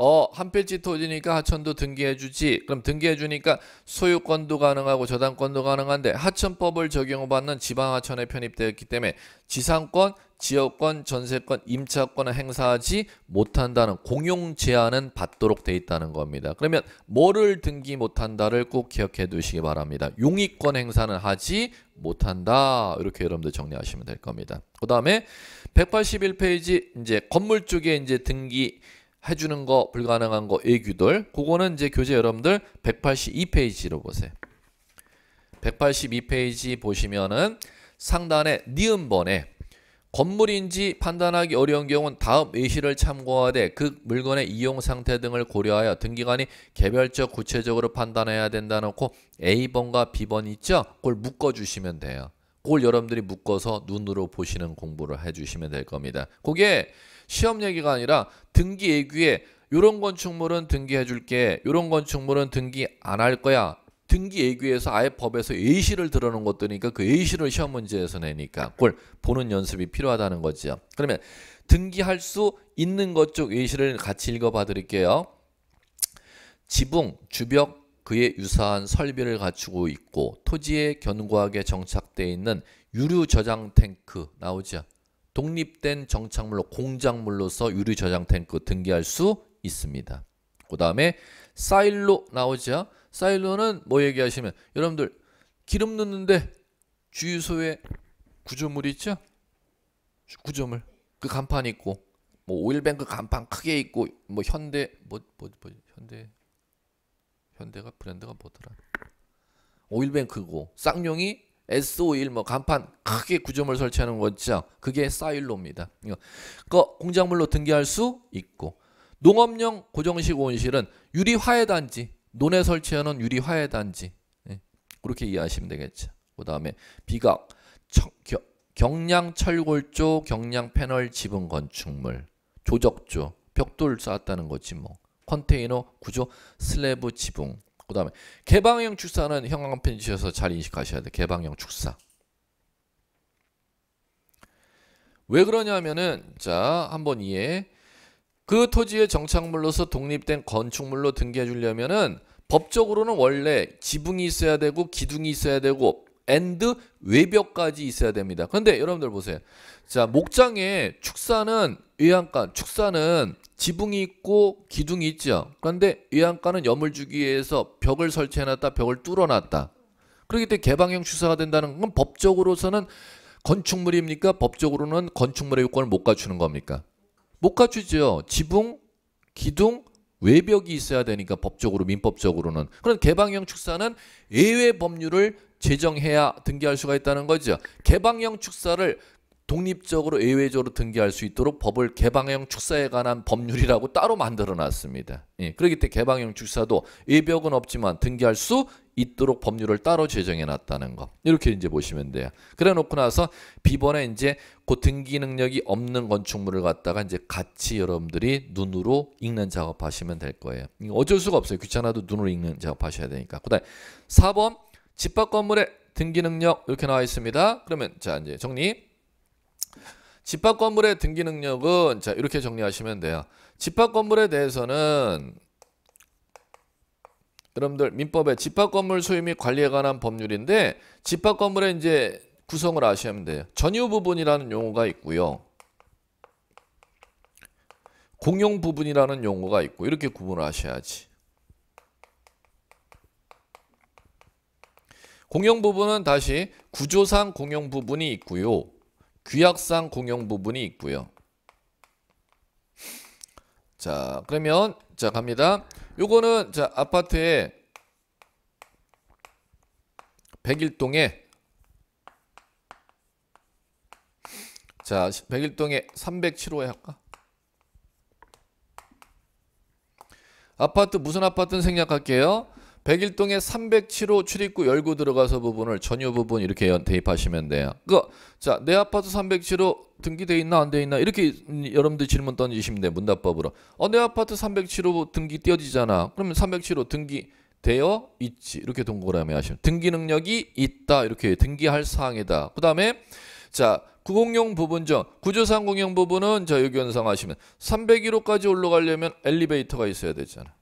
어, 한 필지 토지니까 하천도 등기해 주지. 그럼 등기해 주니까 소유권도 가능하고 저당권도 가능한데 하천법을 적용받는 지방하천에 편입되었기 때문에 지상권, 지역권, 전세권, 임차권을 행사하지 못한다는 공용 제한은 받도록 돼 있다는 겁니다. 그러면 뭐를 등기 못한다를 꼭 기억해 두시기 바랍니다. 용익권 행사는 하지 못한다. 이렇게 여러분들 정리하시면 될 겁니다. 그 다음에 181페이지 이제 건물 쪽에 이제 등기 해주는 거 불가능한 거애규돌 그거는 이제 교재 여러분들 182페이지로 보세요 182페이지 보시면은 상단에 니은번에 건물인지 판단하기 어려운 경우는 다음 의시를 참고하되 그 물건의 이용 상태 등을 고려하여 등기관이 개별적 구체적으로 판단해야 된다 놓고 A번과 B번 있죠? 그걸 묶어주시면 돼요. 그걸 여러분들이 묶어서 눈으로 보시는 공부를 해주시면 될 겁니다. 그게 시험 얘기가 아니라 등기 예규에 요런 건축물은 등기해 줄게. 요런 건축물은 등기 안 할 거야. 등기 예규에서 아예 법에서 예시를 들어놓은 것들이니까 그 예시를 시험 문제에서 내니까 그걸 보는 연습이 필요하다는 거죠. 그러면 등기할 수 있는 것 쪽 예시를 같이 읽어봐 드릴게요. 지붕, 주벽, 그에 유사한 설비를 갖추고 있고 토지에 견고하게 정착돼 있는 유류 저장 탱크 나오죠. 독립된 정착물로 공작물로서 유류 저장 탱크 등기할 수 있습니다. 그 다음에 사일로 나오죠. 사일로는 뭐 얘기하시면 여러분들 기름 넣는데 주유소에 구조물 있죠? 구조물 그 간판 있고 뭐 오일뱅크 간판 크게 있고 뭐 현대 뭐 뭐 뭐, 뭐, 현대 현대가 브랜드가 뭐더라? 오일뱅크고 쌍용이 SO1 뭐 간판 크게 구조물 설치하는 거죠. 그게 사일로입니다. 그 공작물로 등기할 수 있고 농업용 고정식 온실은 유리 화해 단지 논에 설치하는 유리 화해 단지 예, 그렇게 이해하시면 되겠죠. 그 다음에 비각 경량 철골조 경량 패널 지붕 건축물 조적조 벽돌 쌓았다는 거지 뭐 컨테이너 구조 슬래브 지붕 그 다음에 개방형 축사는 형광펜지셔서 잘 인식하셔야 돼 개방형 축사 왜 그러냐면은 자 한번 이해 그 토지의 정착물로서 독립된 건축물로 등기해 주려면은 법적으로는 원래 지붕이 있어야 되고 기둥이 있어야 되고 앤드 외벽까지 있어야 됩니다. 근데 여러분들 보세요. 자, 목장의 축사는 외양간, 축사는 지붕이 있고 기둥이 있죠. 그런데 외양간은 염을 주기 위해서 벽을 설치해놨다, 벽을 뚫어놨다. 그렇기 때문에 개방형 축사가 된다는 건 법적으로서는 건축물입니까? 법적으로는 건축물의 요건을 못 갖추는 겁니까? 못 갖추죠. 지붕, 기둥, 외벽이 있어야 되니까 법적으로 민법적으로는 그런 개방형 축사는 예외 법률을 제정해야 등기할 수가 있다는 거죠. 개방형 축사를 독립적으로 예외적으로 등기할 수 있도록 법을 개방형 축사에 관한 법률이라고 따로 만들어 놨습니다. 예, 그렇기 때문에 개방형 축사도 예벽은 없지만 등기할 수 있도록 법률을 따로 제정해 놨다는 거. 이렇게 이제 보시면 돼요. 그래 놓고 나서 비번에 이제 그 등기 능력이 없는 건축물을 갖다가 이제 같이 여러분들이 눈으로 읽는 작업하시면 될 거예요. 어쩔 수가 없어요. 귀찮아도 눈으로 읽는 작업하셔야 되니까. 그다음 4번 집합 건물에 등기 능력 이렇게 나와 있습니다. 그러면 자 이제 정리. 집합 건물의 등기 능력은 자 이렇게 정리하시면 돼요. 집합 건물에 대해서는 여러분들 민법에 집합 건물 소유 및 관리에 관한 법률인데 집합 건물의 이제 구성을 아시면 돼요. 전유 부분이라는 용어가 있고요. 공용 부분이라는 용어가 있고 이렇게 구분을 하셔야지. 공용 부분은 다시 구조상 공용 부분이 있고요. 규약상 공용 부분이 있고요. 자, 그러면 자 갑니다. 요거는 자 아파트에 101동에 자 101동에 307호에 할까? 아파트 무슨 아파트는 생략할게요. 101동에 307호 출입구 열고 들어가서 부분을 전유 부분 이렇게 대입하시면 돼요. 그러 자내 아파트 307호 등기돼 있나 안 돼 있나 이렇게 음, 여러분들 질문 던지시면 돼요 문답법으로. 어 내 아파트 307호 등기 띄어지잖아. 그러면 307호 등기 되어 있지 이렇게 동그라미 하시면 등기 능력이 있다 이렇게 등기할 사항이다. 그 다음에 자 구공용 부분정 구조상 공용 부분은 자 여기 연상하시면 301호까지 올라가려면 엘리베이터가 있어야 되잖아.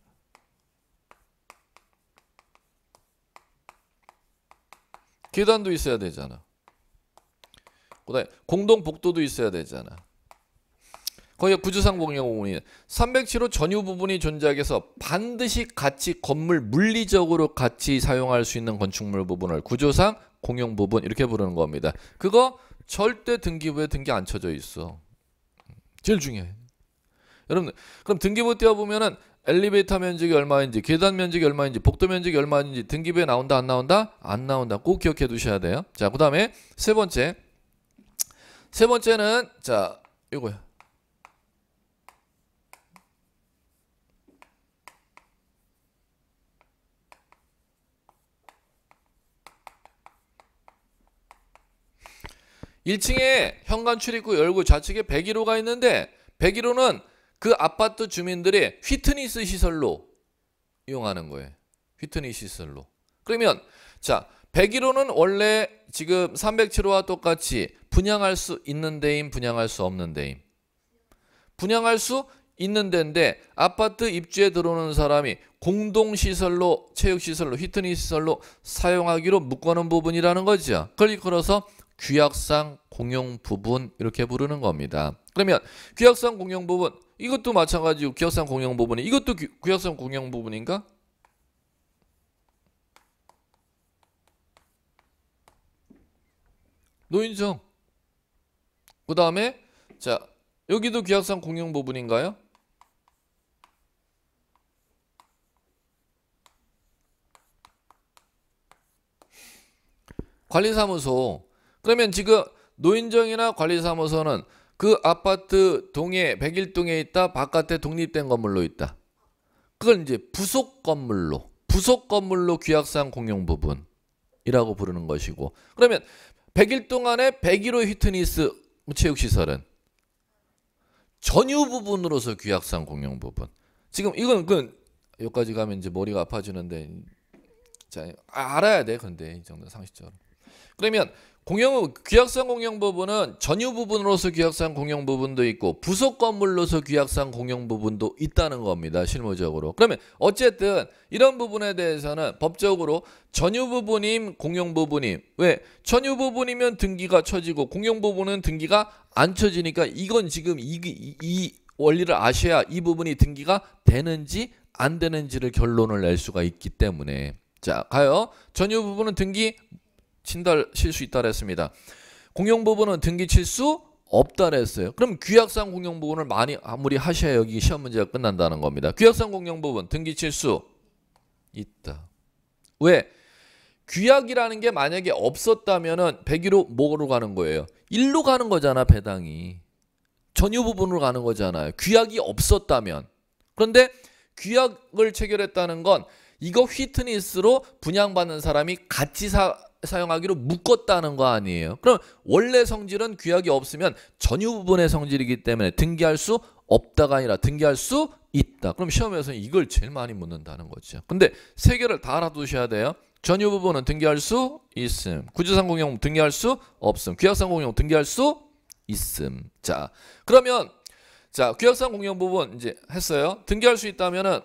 계단도 있어야 되잖아. 그다음에 공동 복도도 있어야 되잖아. 거기에 구조상공용부분이 307호 전유 부분이 존재해서 반드시 같이 건물 물리적으로 같이 사용할 수 있는 건축물 부분을 구조상 공용 부분 이렇게 부르는 겁니다. 그거 절대 등기부에 등기 안 쳐져 있어. 음, 제일 중요해. 여러분 그럼 등기부 띄어 보면은 엘리베이터 면적이 얼마인지, 계단 면적이 얼마인지, 복도 면적이 얼마인지 등기부에 나온다 안 나온다? 안 나온다. 꼭 기억해 두셔야 돼요. 자, 그다음에 세 번째. 세 번째는 자, 이거야. 1층에 현관 출입구 열고 좌측에 101호가 있는데 101호는 그 아파트 주민들의 휘트니스 시설로 이용하는 거예요. 휘트니스 시설로. 그러면 자 101호는 원래 지금 307호와 똑같이 분양할 수 있는 데임 분양할 수 없는 데임. 분양할 수 있는 데인데 아파트 입주에 들어오는 사람이 공동시설로 체육시설로 휘트니시설로 사용하기로 묶어놓은 부분이라는 거죠. 그걸 이끌어서 규약상 공용 부분 이렇게 부르는 겁니다. 그러면 규약상 공용 부분 이것도 마찬가지고 규약상 공용 부분이 이것도 규, 약상 공용 부분인가? 노인정. 그 다음에 자 여기도 규약상 공용 부분인가요? 관리사무소 그러면 지금 노인정이나 관리사무소는 그 아파트 동에 백일동에 있다 바깥에 독립된 건물로 있다. 그걸 이제 부속 건물로 부속 건물로 규약상 공용 부분이라고 부르는 것이고 그러면 백일 동안에 백일호 히트니스 체육시설은 전유 부분으로서 규약상 공용 부분 지금 이건 그 여기까지 가면 이제 머리가 아파지는데 자 알아야 돼 근데 이 정도 상식적으로 그러면 공용 규약상 공영 부분은 전유 부분으로서 규약상 공영 부분도 있고 부속 건물로서 규약상 공영 부분도 있다는 겁니다. 실무적으로. 그러면 어쨌든 이런 부분에 대해서는 법적으로 전유 부분임 공영 부분임 왜 전유 부분이면 등기가 쳐지고 공영 부분은 등기가 안 쳐지니까 이건 지금 이, 이, 이 원리를 아셔야 이 부분이 등기가 되는지 안 되는지를 결론을 낼 수가 있기 때문에 자 가요 전유 부분은 등기 친달 실수 있다 그랬습니다. 공용부분은 등기 칠수 없다 그랬어요. 그럼 규약상 공용부분을 많이 아무리 하셔야 여기 시험 문제가 끝난다는 겁니다. 규약상 공용부분 등기 칠수 있다. 왜? 규약이라는 게 만약에 없었다면 101호 뭐로 가는 거예요? 1로 가는 거잖아, 배당이. 전유 부분으로 가는 거잖아요. 규약이 없었다면. 그런데 규약을 체결했다는 건 이거 휘트니스로 분양받는 사람이 같이 사, 사용하기로 묶었다는 거 아니에요. 그럼 원래 성질은 귀하기 없으면 전유 부분의 성질이기 때문에 등기할 수 없다가 아니라 등기할 수 있다. 그럼 시험에서 이걸 제일 많이 묻는다는 거죠. 근데 세 개를 다 알아두셔야 돼요. 전유 부분은 등기할 수 있음. 구조상공용 등기할 수 없음. 규약상공용 등기할 수 있음. 자, 그러면 자, 규약상 공용 부분 이제 했어요. 등기할 수 있다면은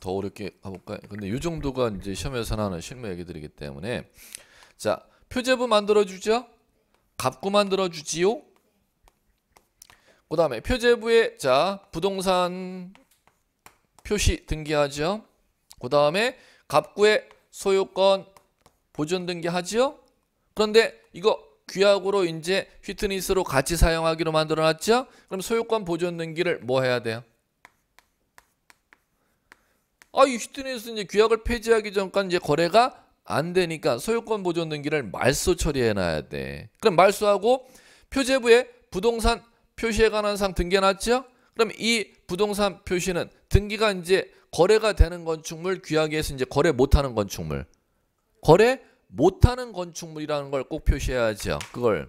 더 어렵게 가볼까요? 근데 이 정도가 이제 시험에서 나오는 실무 얘기들이기 때문에 자 표제부 만들어주죠 갑구 만들어주지요 그 다음에 표제부에 자 부동산 표시 등기하죠 그 다음에 갑구에 소유권 보존 등기하죠 그런데 이거 규약으로 이제 휘트니스로 같이 사용하기로 만들어놨죠 그럼 소유권 보존 등기를 뭐 해야 돼요 아, 휴스턴에서 이제 규약을 폐지하기 전까지 이제 거래가 안 되니까 소유권 보존 등기를 말소 처리해놔야 돼. 그럼 말소하고 표제부에 부동산 표시에 관한 사항 등기해놨죠? 그럼 이 부동산 표시는 등기가 이제 거래가 되는 건축물 규약에서 이제 거래 못하는 건축물 거래 못하는 건축물이라는 걸 꼭 표시해야죠. 그걸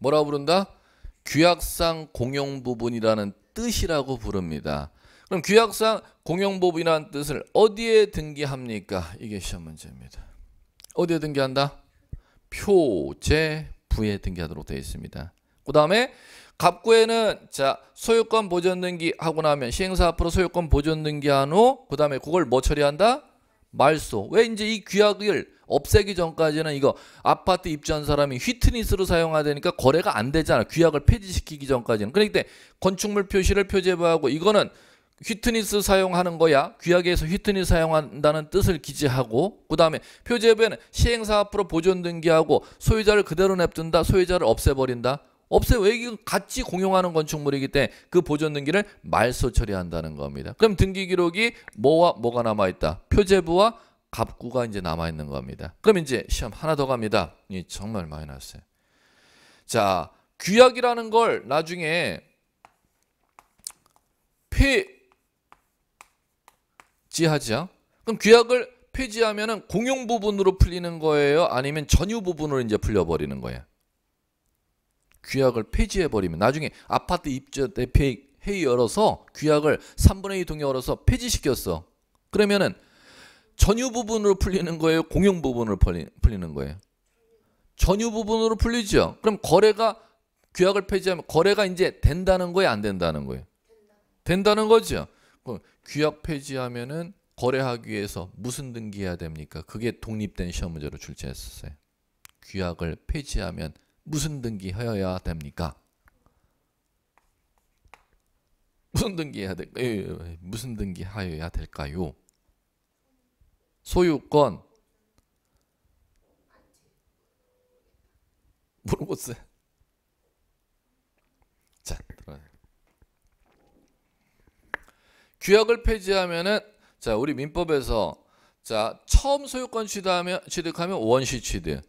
뭐라고 부른다? 규약상 공용 부분이라는 뜻이라고 부릅니다. 그럼 규약상 공용 부분이라는 뜻을 어디에 등기합니까? 이게 시험 문제입니다. 어디에 등기한다? 표제부에 등기하도록 되어 있습니다. 그 다음에 갑구에는 자 소유권 보존 등기 하고 나면 시행사 앞으로 소유권 보존 등기한 후 그 다음에 그걸 뭐 처리한다? 말소. 왜 이제 이 규약을 없애기 전까지는 이거 아파트 입주한 사람이 휘트니스로 사용해야 되니까 거래가 안 되잖아. 규약을 폐지시키기 전까지는. 그러니까 건축물 표시를 표제부하고 이거는 휘트니스 사용하는 거야. 규약에서 휘트니스 사용한다는 뜻을 기재하고 그다음에 표제부에는 시행사 앞으로 보존 등기하고 소유자를 그대로 냅둔다. 소유자를 없애버린다. 없어요. 왜 이건 같이 공용하는 건축물이기 때문에 그 보존 등기를 말소 처리한다는 겁니다. 그럼 등기 기록이 뭐와 뭐가 남아 있다. 표제부와 갑구가 이제 남아 있는 겁니다. 그럼 이제 시험 하나 더 갑니다. 이 정말 많이 났어요. 자, 규약이라는 걸 나중에 폐지하죠. 그럼 규약을 폐지하면 공용 부분으로 풀리는 거예요, 아니면 전유 부분으로 이제 풀려 버리는 거예요. 규약을 폐지해 버리면 나중에 아파트 입주 대표 회의 열어서 규약을 3분의 2 동의 열어서 폐지시켰어. 그러면은 전유 부분으로 풀리는 거예요, 공용 부분으로 풀리는 거예요. 전유 부분으로 풀리죠. 그럼 거래가 규약을 폐지하면 거래가 이제 된다는 거예요, 안 된다는 거예요? 된다는 거죠. 그럼 규약 폐지하면은 거래하기 위해서 무슨 등기해야 됩니까? 그게 독립된 시험 문제로 출제했었어요. 규약을 폐지하면 무슨 등기하여야 됩니까? 무슨 등기해야 될까요? 예, 예, 무슨 등기하여야 될까요? 소유권 모르겠어요. 자, 들어가요. 규약을 폐지하면은 자, 우리 민법에서 자, 처음 소유권 취득하면, 취득하면 원시 취득.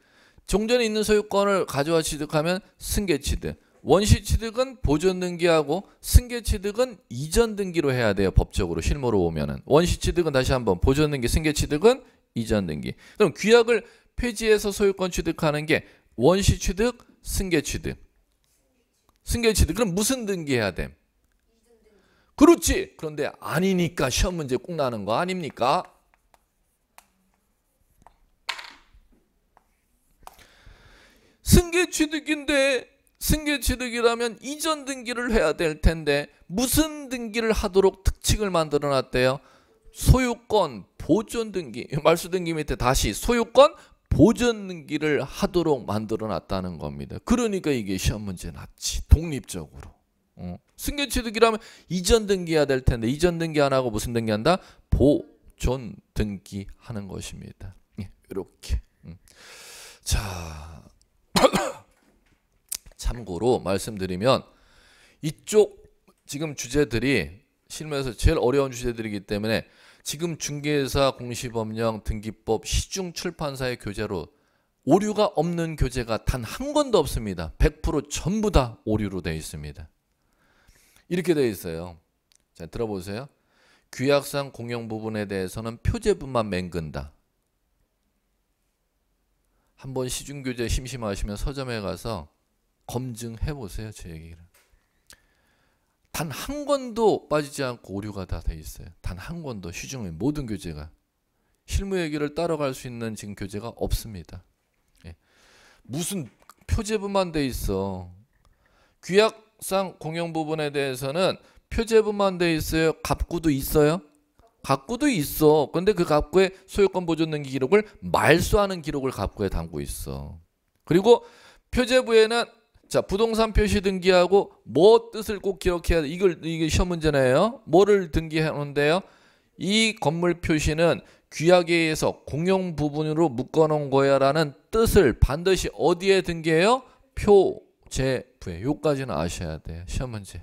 종전에 있는 소유권을 가져와 취득하면 승계 취득. 원시 취득은 보존 등기하고 승계 취득은 이전 등기로 해야 돼요. 법적으로 실무로 보면은. 원시 취득은 다시 한번 보존 등기, 승계 취득은 이전 등기. 그럼 규약을 폐지해서 소유권 취득하는 게 원시 취득, 승계 취득. 승계 취득. 그럼 무슨 등기해야 됨? 그렇지. 그런데 아니니까 시험 문제 꼭 나는 거 아닙니까? 승계취득인데 승계취득이라면 이전 등기를 해야 될 텐데 무슨 등기를 하도록 특칙을 만들어 놨대요. 소유권 보존 등기 말소 등기 밑에 다시 소유권 보존 등기를 하도록 만들어 놨다는 겁니다. 그러니까 이게 시험 문제 났지 독립적으로. 어. 승계취득이라면 이전 등기해야 될 텐데 이전 등기 안 하고 무슨 등기한다? 보존 등기하는 것입니다. 예, 이렇게. 음. 자 참고로 말씀드리면 이쪽 지금 주제들이 실무에서 제일 어려운 주제들이기 때문에 지금 중개사 공시법령 등기법 시중 출판사의 교재로 오류가 없는 교재가 단 한 권도 없습니다. 100% 전부 다 오류로 되어 있습니다. 이렇게 되어 있어요. 자, 들어보세요. 규약상 공용 부분에 대해서는 표제분만 맹근다. 한번 시중교재 심심하시면 서점에 가서 검증해 보세요. 제 얘기를. 단 한 권도 빠지지 않고 오류가 다 돼 있어요. 단 한 권도 시중의 모든 교재가. 실무 얘기를 따라갈 수 있는 지금 교재가 없습니다. 예. 무슨 표제부만 돼 있어. 규약상 공용 부분에 대해서는 표제부만 돼 있어요. 갑구도 있어요. 각구도 있어. 근데 그 각구의 소유권 보존 등기 기록을 말소하는 기록을 각구에 담고 있어. 그리고 표제부에는 자 부동산 표시 등기하고 뭐 뜻을 꼭 기록해야 돼. 이걸 이게 시험 문제네요. 뭐를 등기하는데요? 이 건물 표시는 규약에 의해서 공용 부분으로 묶어놓은 거야라는 뜻을 반드시 어디에 등기해요? 표제부에. 요까지는 아셔야 돼요. 시험 문제.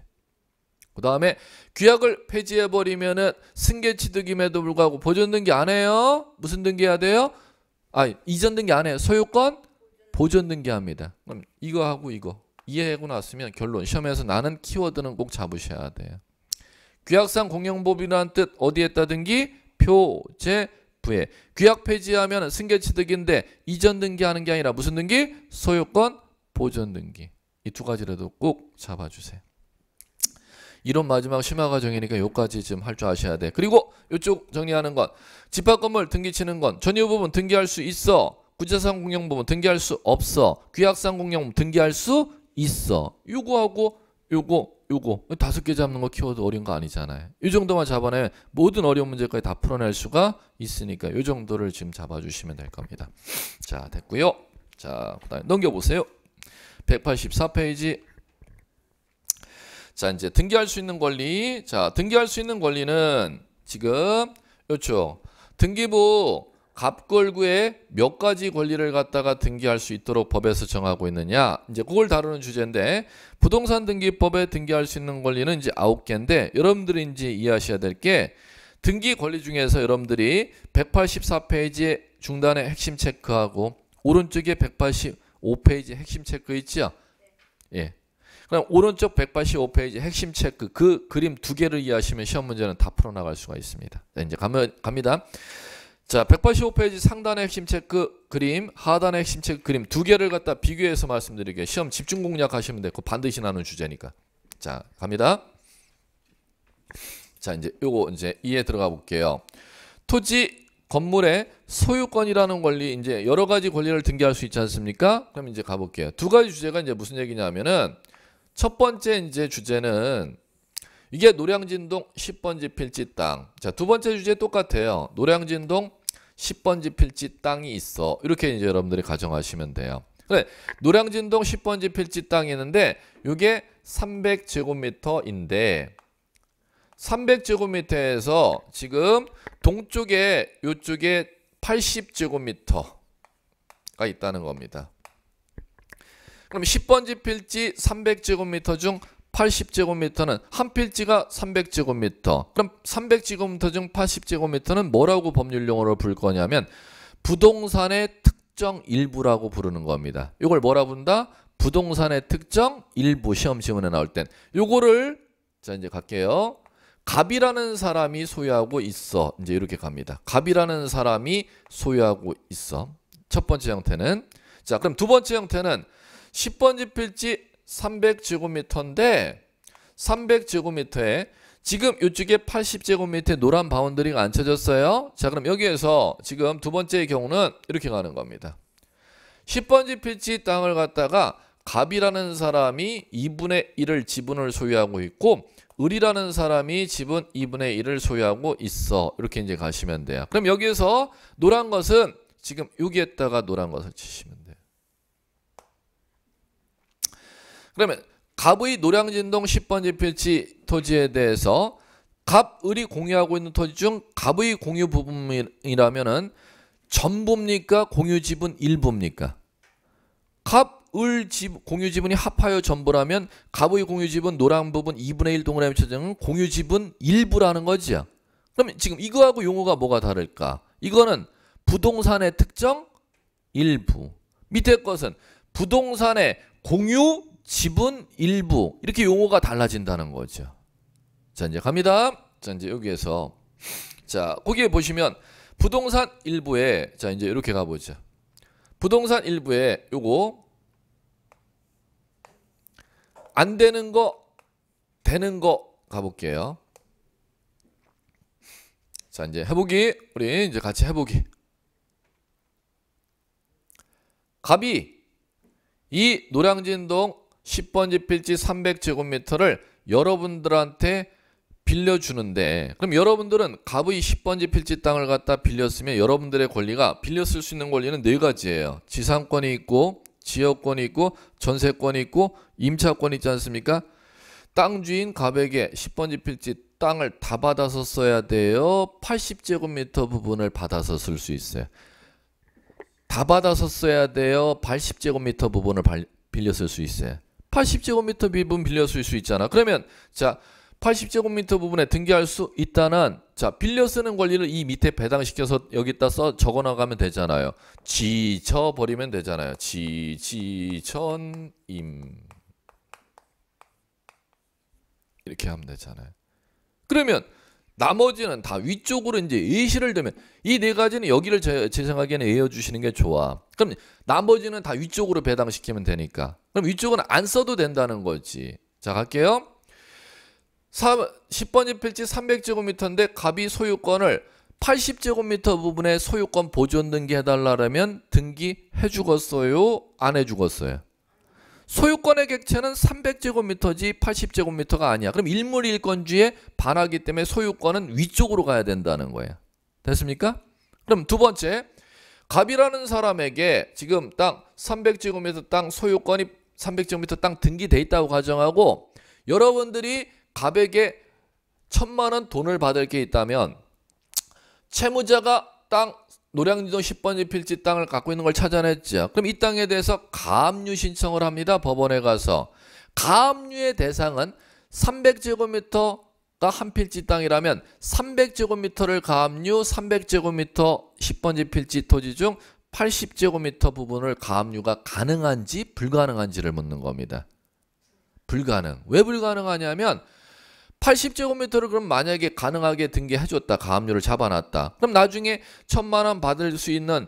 그 다음에 규약을 폐지해버리면은 승계취득임에도 불구하고 보존등기 안 해요. 무슨 등기해야 돼요? 아 이전 등기 안 해요. 소유권 보존등기합니다. 그럼 이거하고 이거 이해하고 났으면 결론 시험에서 나는 키워드는 꼭 잡으셔야 돼요. 규약상 공영법이라는 뜻 어디에다 등기? 표제부에 규약 폐지하면 승계취득인데 이전 등기하는 게 아니라 무슨 등기? 소유권 보존 등기 이 두 가지라도 꼭 잡아주세요. 이런 마지막 심화 과정이니까 요까지 좀 할 줄 아셔야 돼. 그리고 이쪽 정리하는 것. 집합 건물 등기 치는 건 전유 부분 등기할 수 있어. 구제상 공용 부분 등기할 수 없어. 규약상 공용 등기할 수 있어. 요거하고 요거 요거 다섯 개 잡는 거 키워도 어려운 거 아니잖아요. 이 정도만 잡아내면 모든 어려운 문제까지 다 풀어낼 수가 있으니까 이 정도를 지금 잡아주시면 될 겁니다. 자 됐고요. 자 그다음에 넘겨보세요. 184페이지 자, 이제 등기할 수 있는 권리. 자, 등기할 수 있는 권리는 지금 요쵸. 등기부 갑골구에몇 가지 권리를 갖다가 등기할 수 있도록 법에서 정하고 있느냐 이제 그걸 다루는 주제인데 부동산 등기법에 등기할 수 있는 권리는 이제 아홉 개인데 여러분들이 이제 이해하셔야 될 게 등기 권리 중에서 여러분들이 184페이지 중단에 핵심 체크하고 오른쪽에 185페이지 핵심 체크 있죠? 예. 그럼 오른쪽 185페이지 핵심 체크 그 그림 두 개를 이해하시면 시험 문제는 다 풀어나갈 수가 있습니다. 자, 네, 이제 가면, 갑니다. 자, 185페이지 상단의 핵심 체크 그림, 하단의 핵심 체크 그림 두 개를 갖다 비교해서 말씀드리게 시험 집중 공략하시면 되고 반드시 나눈 주제니까. 자, 갑니다. 자, 이제 요거 이제 이해 들어가 볼게요. 토지 건물의 소유권이라는 권리 이제 여러 가지 권리를 등기할 수 있지 않습니까? 그럼 이제 가볼게요. 두 가지 주제가 이제 무슨 얘기냐면은 첫 번째 이제 주제는 이게 노량진동 10번지 필지 땅. 자, 두 번째 주제 똑같아요. 노량진동 10번지 필지 땅이 있어. 이렇게 이제 여러분들이 가정하시면 돼요. 그래, 노량진동 10번지 필지 땅이 있는데 이게 300제곱미터인데 300제곱미터에서 지금 동쪽에 이쪽에 80제곱미터가 있다는 겁니다. 그럼 10번지 필지 300제곱미터 중 80제곱미터는 한 필지가 300제곱미터. 그럼 300제곱미터 중 80제곱미터는 뭐라고 법률 용어로 부를 거냐면 부동산의 특정 일부라고 부르는 겁니다. 이걸 뭐라 부른다? 부동산의 특정 일부 시험 지문에 나올 땐 요거를 자 이제 갈게요. 갑이라는 사람이 소유하고 있어. 이제 이렇게 갑니다. 갑이라는 사람이 소유하고 있어. 첫 번째 형태는 자, 그럼 두 번째 형태는 10번지 필지 300제곱미터인데 300제곱미터에 지금 이쪽에 8 0제곱미터에 노란 바운더리가 앉혀졌어요자 그럼 여기에서 지금 두 번째의 경우는 이렇게 가는 겁니다. 10번지 필지 땅을 갖다가 갑이라는 사람이 2분의 1을 지분을 소유하고 있고 을이라는 사람이 지분 2분의 1을 소유하고 있어. 이렇게 이제 가시면 돼요. 그럼 여기에서 노란 것은 지금 여기에다가 노란 것을 치시면 돼요. 그러면 갑의 노량진동 10번 지필지 토지에 대해서 갑을이 공유하고 있는 토지 중 갑의 공유 부분이라면은 전부입니까? 공유 지분 일부입니까? 갑을 공유 지분이 합하여 전부라면 갑의 공유 지분 노랑 부분 2분의 1 동그라미 쳐주은 공유 지분 일부라는 거지요. 그럼 지금 이거하고 용어가 뭐가 다를까? 이거는 부동산의 특정 일부. 밑에 것은 부동산의 공유 지분 일부 이렇게 용어가 달라진다는 거죠. 자 이제 갑니다. 자 이제 여기에서 자 거기에 보시면 부동산 일부에 자 이제 이렇게 가보죠. 부동산 일부에 요거 안 되는 거 되는 거 가볼게요. 자 이제 해보기 우리 이제 같이 해보기. 갑이 이 노량진동 10번지 필지 300제곱미터를 여러분들한테 빌려주는데 그럼 여러분들은 갑의 10번지 필지 땅을 갖다 빌렸으면 여러분들의 권리가 빌려 쓸 수 있는 권리는 네 가지예요. 지상권이 있고 지역권이 있고 전세권이 있고 임차권이 있지 않습니까? 땅 주인 갑에게 10번지 필지 땅을 다 받아서 써야 돼요. 80제곱미터 부분을 받아서 쓸 수 있어요. 다 받아서 써야 돼요. 80제곱미터 부분을 빌려 쓸 수 있어요. 80제곱미터 미분 빌려 쓸 수 있잖아. 그러면 자 80제곱미터 부분에 등기할 수 있다는 자 빌려 쓰는 권리를 이 밑에 배당시켜서 여기다 써 적어 나가면 되잖아요. 지쳐 버리면 되잖아요. 지지천임 이렇게 하면 되잖아요. 그러면 나머지는 다 위쪽으로 이제 예시를 들면 이 네 가지는 여기를 제, 제 생각에는 외어주시는게 좋아. 그럼 나머지는 다 위쪽으로 배당시키면 되니까. 그럼 위쪽은 안 써도 된다는 거지. 자 갈게요. 10번 지필지 300제곱미터인데 갑이 소유권을 80제곱미터 부분에 소유권 보존 등기해달라면 등기해 죽었어요안해죽었어요 소유권의 객체는 300제곱미터지 80제곱미터가 아니야. 그럼 일물 일건주의 반하기 때문에 소유권은 위쪽으로 가야 된다는 거예요. 됐습니까? 그럼 두 번째, 갑이라는 사람에게 지금 땅 300제곱미터 땅 소유권이 300제곱미터 땅 등기돼 있다고 가정하고 여러분들이 갑에게 천만 원 돈을 받을 게 있다면 채무자가 땅 노량진도 10번지 필지 땅을 갖고 있는 걸 찾아냈죠. 그럼 이 땅에 대해서 가압류 신청을 합니다. 법원에 가서. 가압류의 대상은 300제곱미터가 한 필지 땅이라면 300제곱미터를 가압류 300제곱미터 10번지 필지 토지 중 80제곱미터 부분을 가압류가 가능한지 불가능한지를 묻는 겁니다. 불가능. 왜 불가능하냐면 80제곱미터를 그럼 만약에 가능하게 등기해줬다. 가압류를 잡아놨다. 그럼 나중에 천만 원 받을 수 있는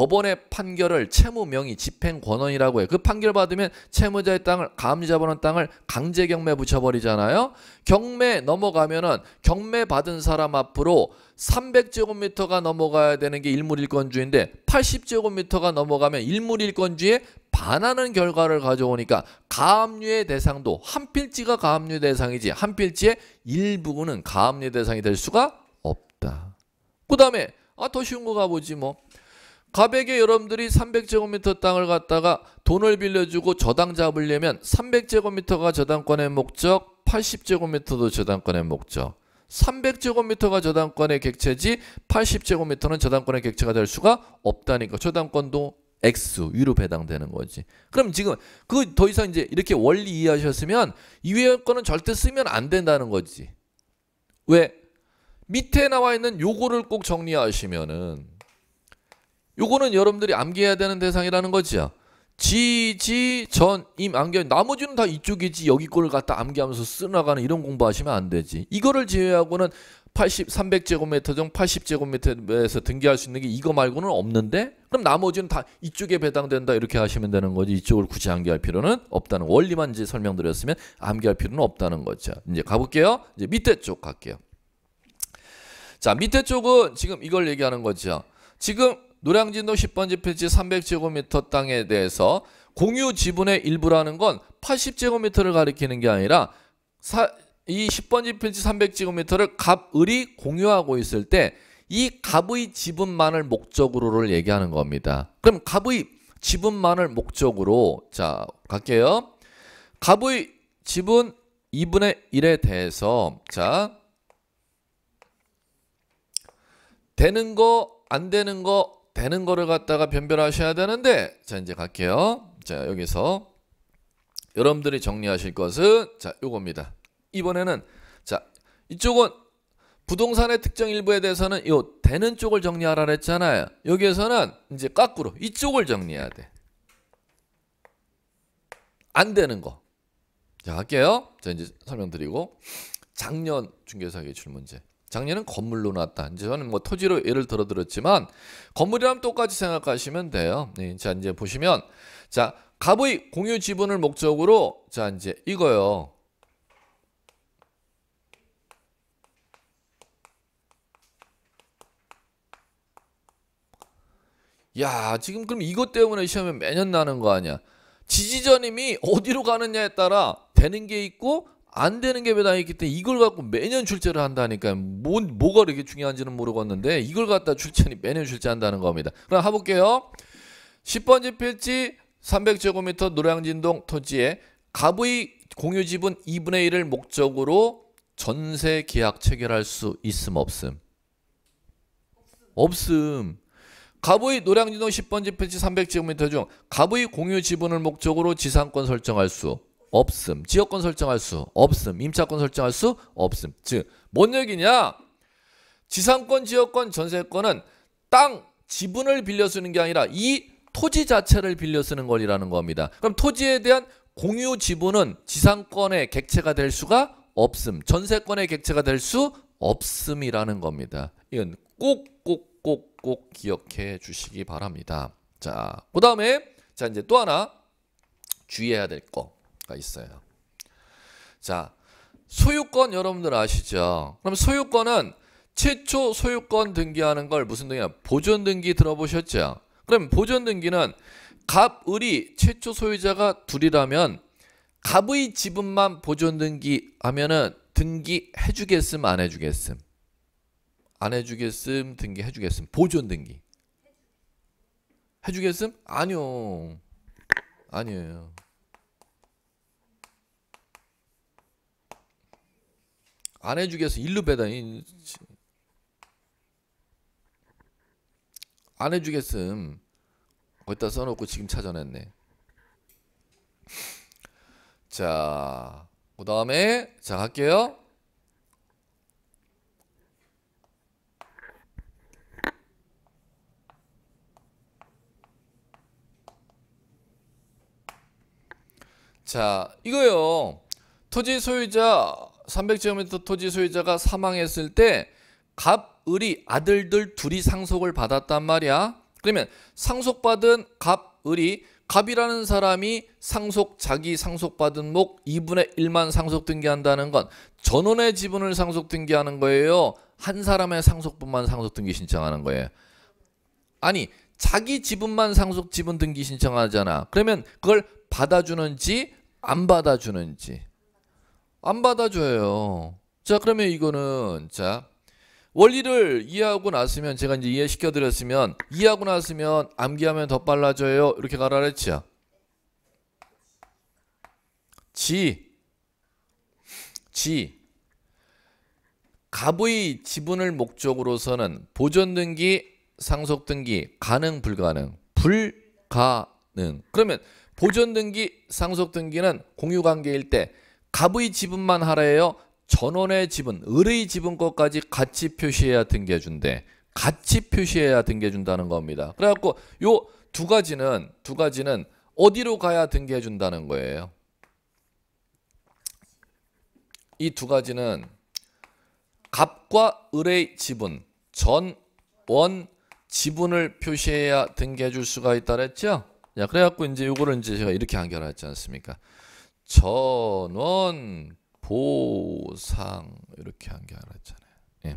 법원의 판결을 채무명의 집행권원이라고 해. 요그 판결 받으면 채무자의 땅을 가압리자본원 땅을 강제 경매 붙여버리잖아요. 경매 넘어가면은 경매 받은 사람 앞으로 300제곱미터가 넘어가야 되는 게일물일권주인데 80제곱미터가 넘어가면 일물일권주에 반하는 결과를 가져오니까 가압류의 대상도 한 필지가 가압류 대상이지 한 필지의 일부분은 가압류 대상이 될 수가 없다. 그 다음에 아 더 쉬운 거 가보지 뭐 가백에 여러분들이 300제곱미터 땅을 갖다가 돈을 빌려주고 저당 잡으려면 300제곱미터가 저당권의 목적, 80제곱미터도 저당권의 목적. 300제곱미터가 저당권의 객체지 80제곱미터는 저당권의 객체가 될 수가 없다니까 저당권도 X 위로 배당되는 거지 그럼 지금 그 더 이상 이제 이렇게 원리 이해하셨으면 이외의 거은 절대 쓰면 안 된다는 거지 왜? 밑에 나와 있는 요거를 꼭 정리하시면은 요거는 여러분들이 암기해야 되는 대상이라는 거죠. 지지 전임 암기 나머지는 다 이쪽이지 여기 거를 갖다 암기하면서 쓰나가는 이런 공부하시면 안 되지. 이거를 제외하고는 80 300제곱미터 중 80제곱미터에서 등기할 수 있는 게 이거 말고는 없는데 그럼 나머지는 다 이쪽에 배당된다 이렇게 하시면 되는 거지 이쪽을 굳이 암기할 필요는 없다는 원리만 이제 설명드렸으면 암기할 필요는 없다는 거죠. 이제 가볼게요. 이제 밑에 쪽 갈게요. 자 밑에 쪽은 지금 이걸 얘기하는 거죠. 지금 노량진도 10번지 필지 300제곱미터 땅에 대해서 공유 지분의 일부라는 건 80제곱미터를 가리키는 게 아니라 사, 이 10번지 필지 300제곱미터를 갑을이 공유하고 있을 때 이 갑의 지분만을 목적으로를 얘기하는 겁니다. 그럼 갑의 지분만을 목적으로 자 갈게요. 갑의 지분 2분의 1에 대해서 자 되는 거 안 되는 거 되는 거를 갖다가 변별하셔야 되는데 자 이제 갈게요. 자 여기서 여러분들이 정리하실 것은 자 요겁니다. 이번에는 자 이쪽은 부동산의 특정 일부에 대해서는 요 되는 쪽을 정리하라 그랬잖아요. 여기에서는 이제 깎으로 이쪽을 정리해야 돼. 안 되는 거. 자, 갈게요 자, 이제 설명드리고 작년 중개사 기출 문제. 작년엔 건물로 나다 이제 저는 뭐 토지로 예를 들어 드렸지만 건물이랑 똑같이 생각하시면 돼요. 네, 자 이제 보시면 자 갑의 공유 지분을 목적으로 자 이제 이거요. 야 지금 그럼 이것 때문에 시험에 매년 나는 거 아니야? 지지자님이 어디로 가느냐에 따라 되는 게 있고 안 되는 게몇안 있기 때문에 이걸 갖고 매년 출제를 한다니까 뭐, 뭐가 이렇게 중요한지는 모르겠는데 이걸 갖다 출제니 매년 출제한다는 겁니다. 그럼 해볼게요. 10번지 필지 300제곱미터 노량진동 토지에 갑의 공유 지분 2분의 1을 목적으로 전세 계약 체결할 수 있음 없음? 없음. 갑의 노량진동 10번지 필지 300제곱미터 중 갑의 공유 지분을 목적으로 지상권 설정할 수 없음. 지역권 설정할 수 없음. 임차권 설정할 수 없음. 즉, 뭔 얘기냐? 지상권, 지역권, 전세권은 땅, 지분을 빌려 쓰는 게 아니라 이 토지 자체를 빌려 쓰는 거리라는 겁니다. 그럼 토지에 대한 공유 지분은 지상권의 객체가 될 수가 없음. 전세권의 객체가 될 수 없음이라는 겁니다. 이건 꼭 꼭 꼭 꼭 기억해 주시기 바랍니다. 자, 그 다음에 자 이제 또 하나 주의해야 될 거. 수가 있어요. 자, 소유권 여러분들 아시죠? 그럼 소유권은 최초 소유권 등기하는 걸 무슨 등기야 보존 등기 들어보셨죠? 그럼 보존 등기는 갑을이 최초 소유자가 둘이라면 갑의 지분만 보존 등기하면은 등기 해주겠음 안 해주겠음? 안 해주겠음 등기 해주겠음 보존 등기 해주겠음? 아니요 아니에요 안 해주게 해서 일로 배다니 안 해주겠음 거기다 써놓고 지금 찾아냈네 자그 다음에 자 갈게요 자 이거요 토지 소유자 300제곱미터 토지 소유자가 사망했을 때 갑을이 아들들 둘이 상속을 받았단 말이야. 그러면 상속받은 갑을이 갑이라는 사람이 상속 자기 상속받은 목 2분의 1만 상속 등기한다는 건 전원의 지분을 상속 등기하는 거예요. 한 사람의 상속분만 상속 등기 신청하는 거예요. 아니 자기 지분만 상속 지분 등기 신청하잖아. 그러면 그걸 받아주는지 안 받아주는지 안 받아줘요. 자, 그러면 이거는 자 원리를 이해하고 났으면 제가 이제 이해시켜 드렸으면 이해하고 났으면 암기하면 더 빨라져요. 이렇게 가라 그랬죠. 지, 지 갑의 지분을 목적으로서는 보존 등기, 상속 등기 가능 불가능 불가능. 그러면 보존 등기, 상속 등기는 공유 관계일 때 갑의 지분만 하래요 전원의 지분, 을의 지분것까지 같이 표시해야 등계준대. 같이 표시해야 등계준다는 겁니다. 그래갖고 요 두 가지는 두 가지는 어디로 가야 등계해준다는 거예요. 이 두 가지는 갑과 을의 지분, 전, 원, 지분을 표시해야 등기해 줄 수가 있다 그랬죠? 자, 그래갖고 이제 요거를 이제 제가 이렇게 한결하지 않습니까? 전원 보상 이렇게 한 게 알았잖아요. 예.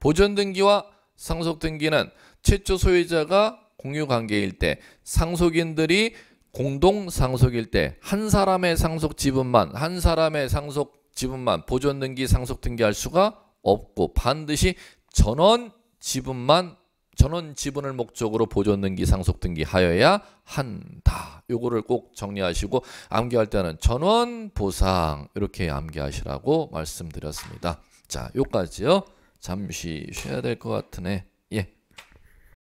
보존 등기와 상속 등기는 최초 소유자가 공유 관계일 때 상속인들이 공동 상속일 때 한 사람의 상속 지분만 한 사람의 상속 지분만 보존 등기 상속 등기할 수가 없고 반드시 전원 지분만 전원 지분을 목적으로 보존등기 상속등기 하여야 한다. 요거를 꼭 정리하시고 암기할 때는 전원 보상 이렇게 암기하시라고 말씀드렸습니다. 자, 요까지요. 잠시 쉬어야 될 것 같으네.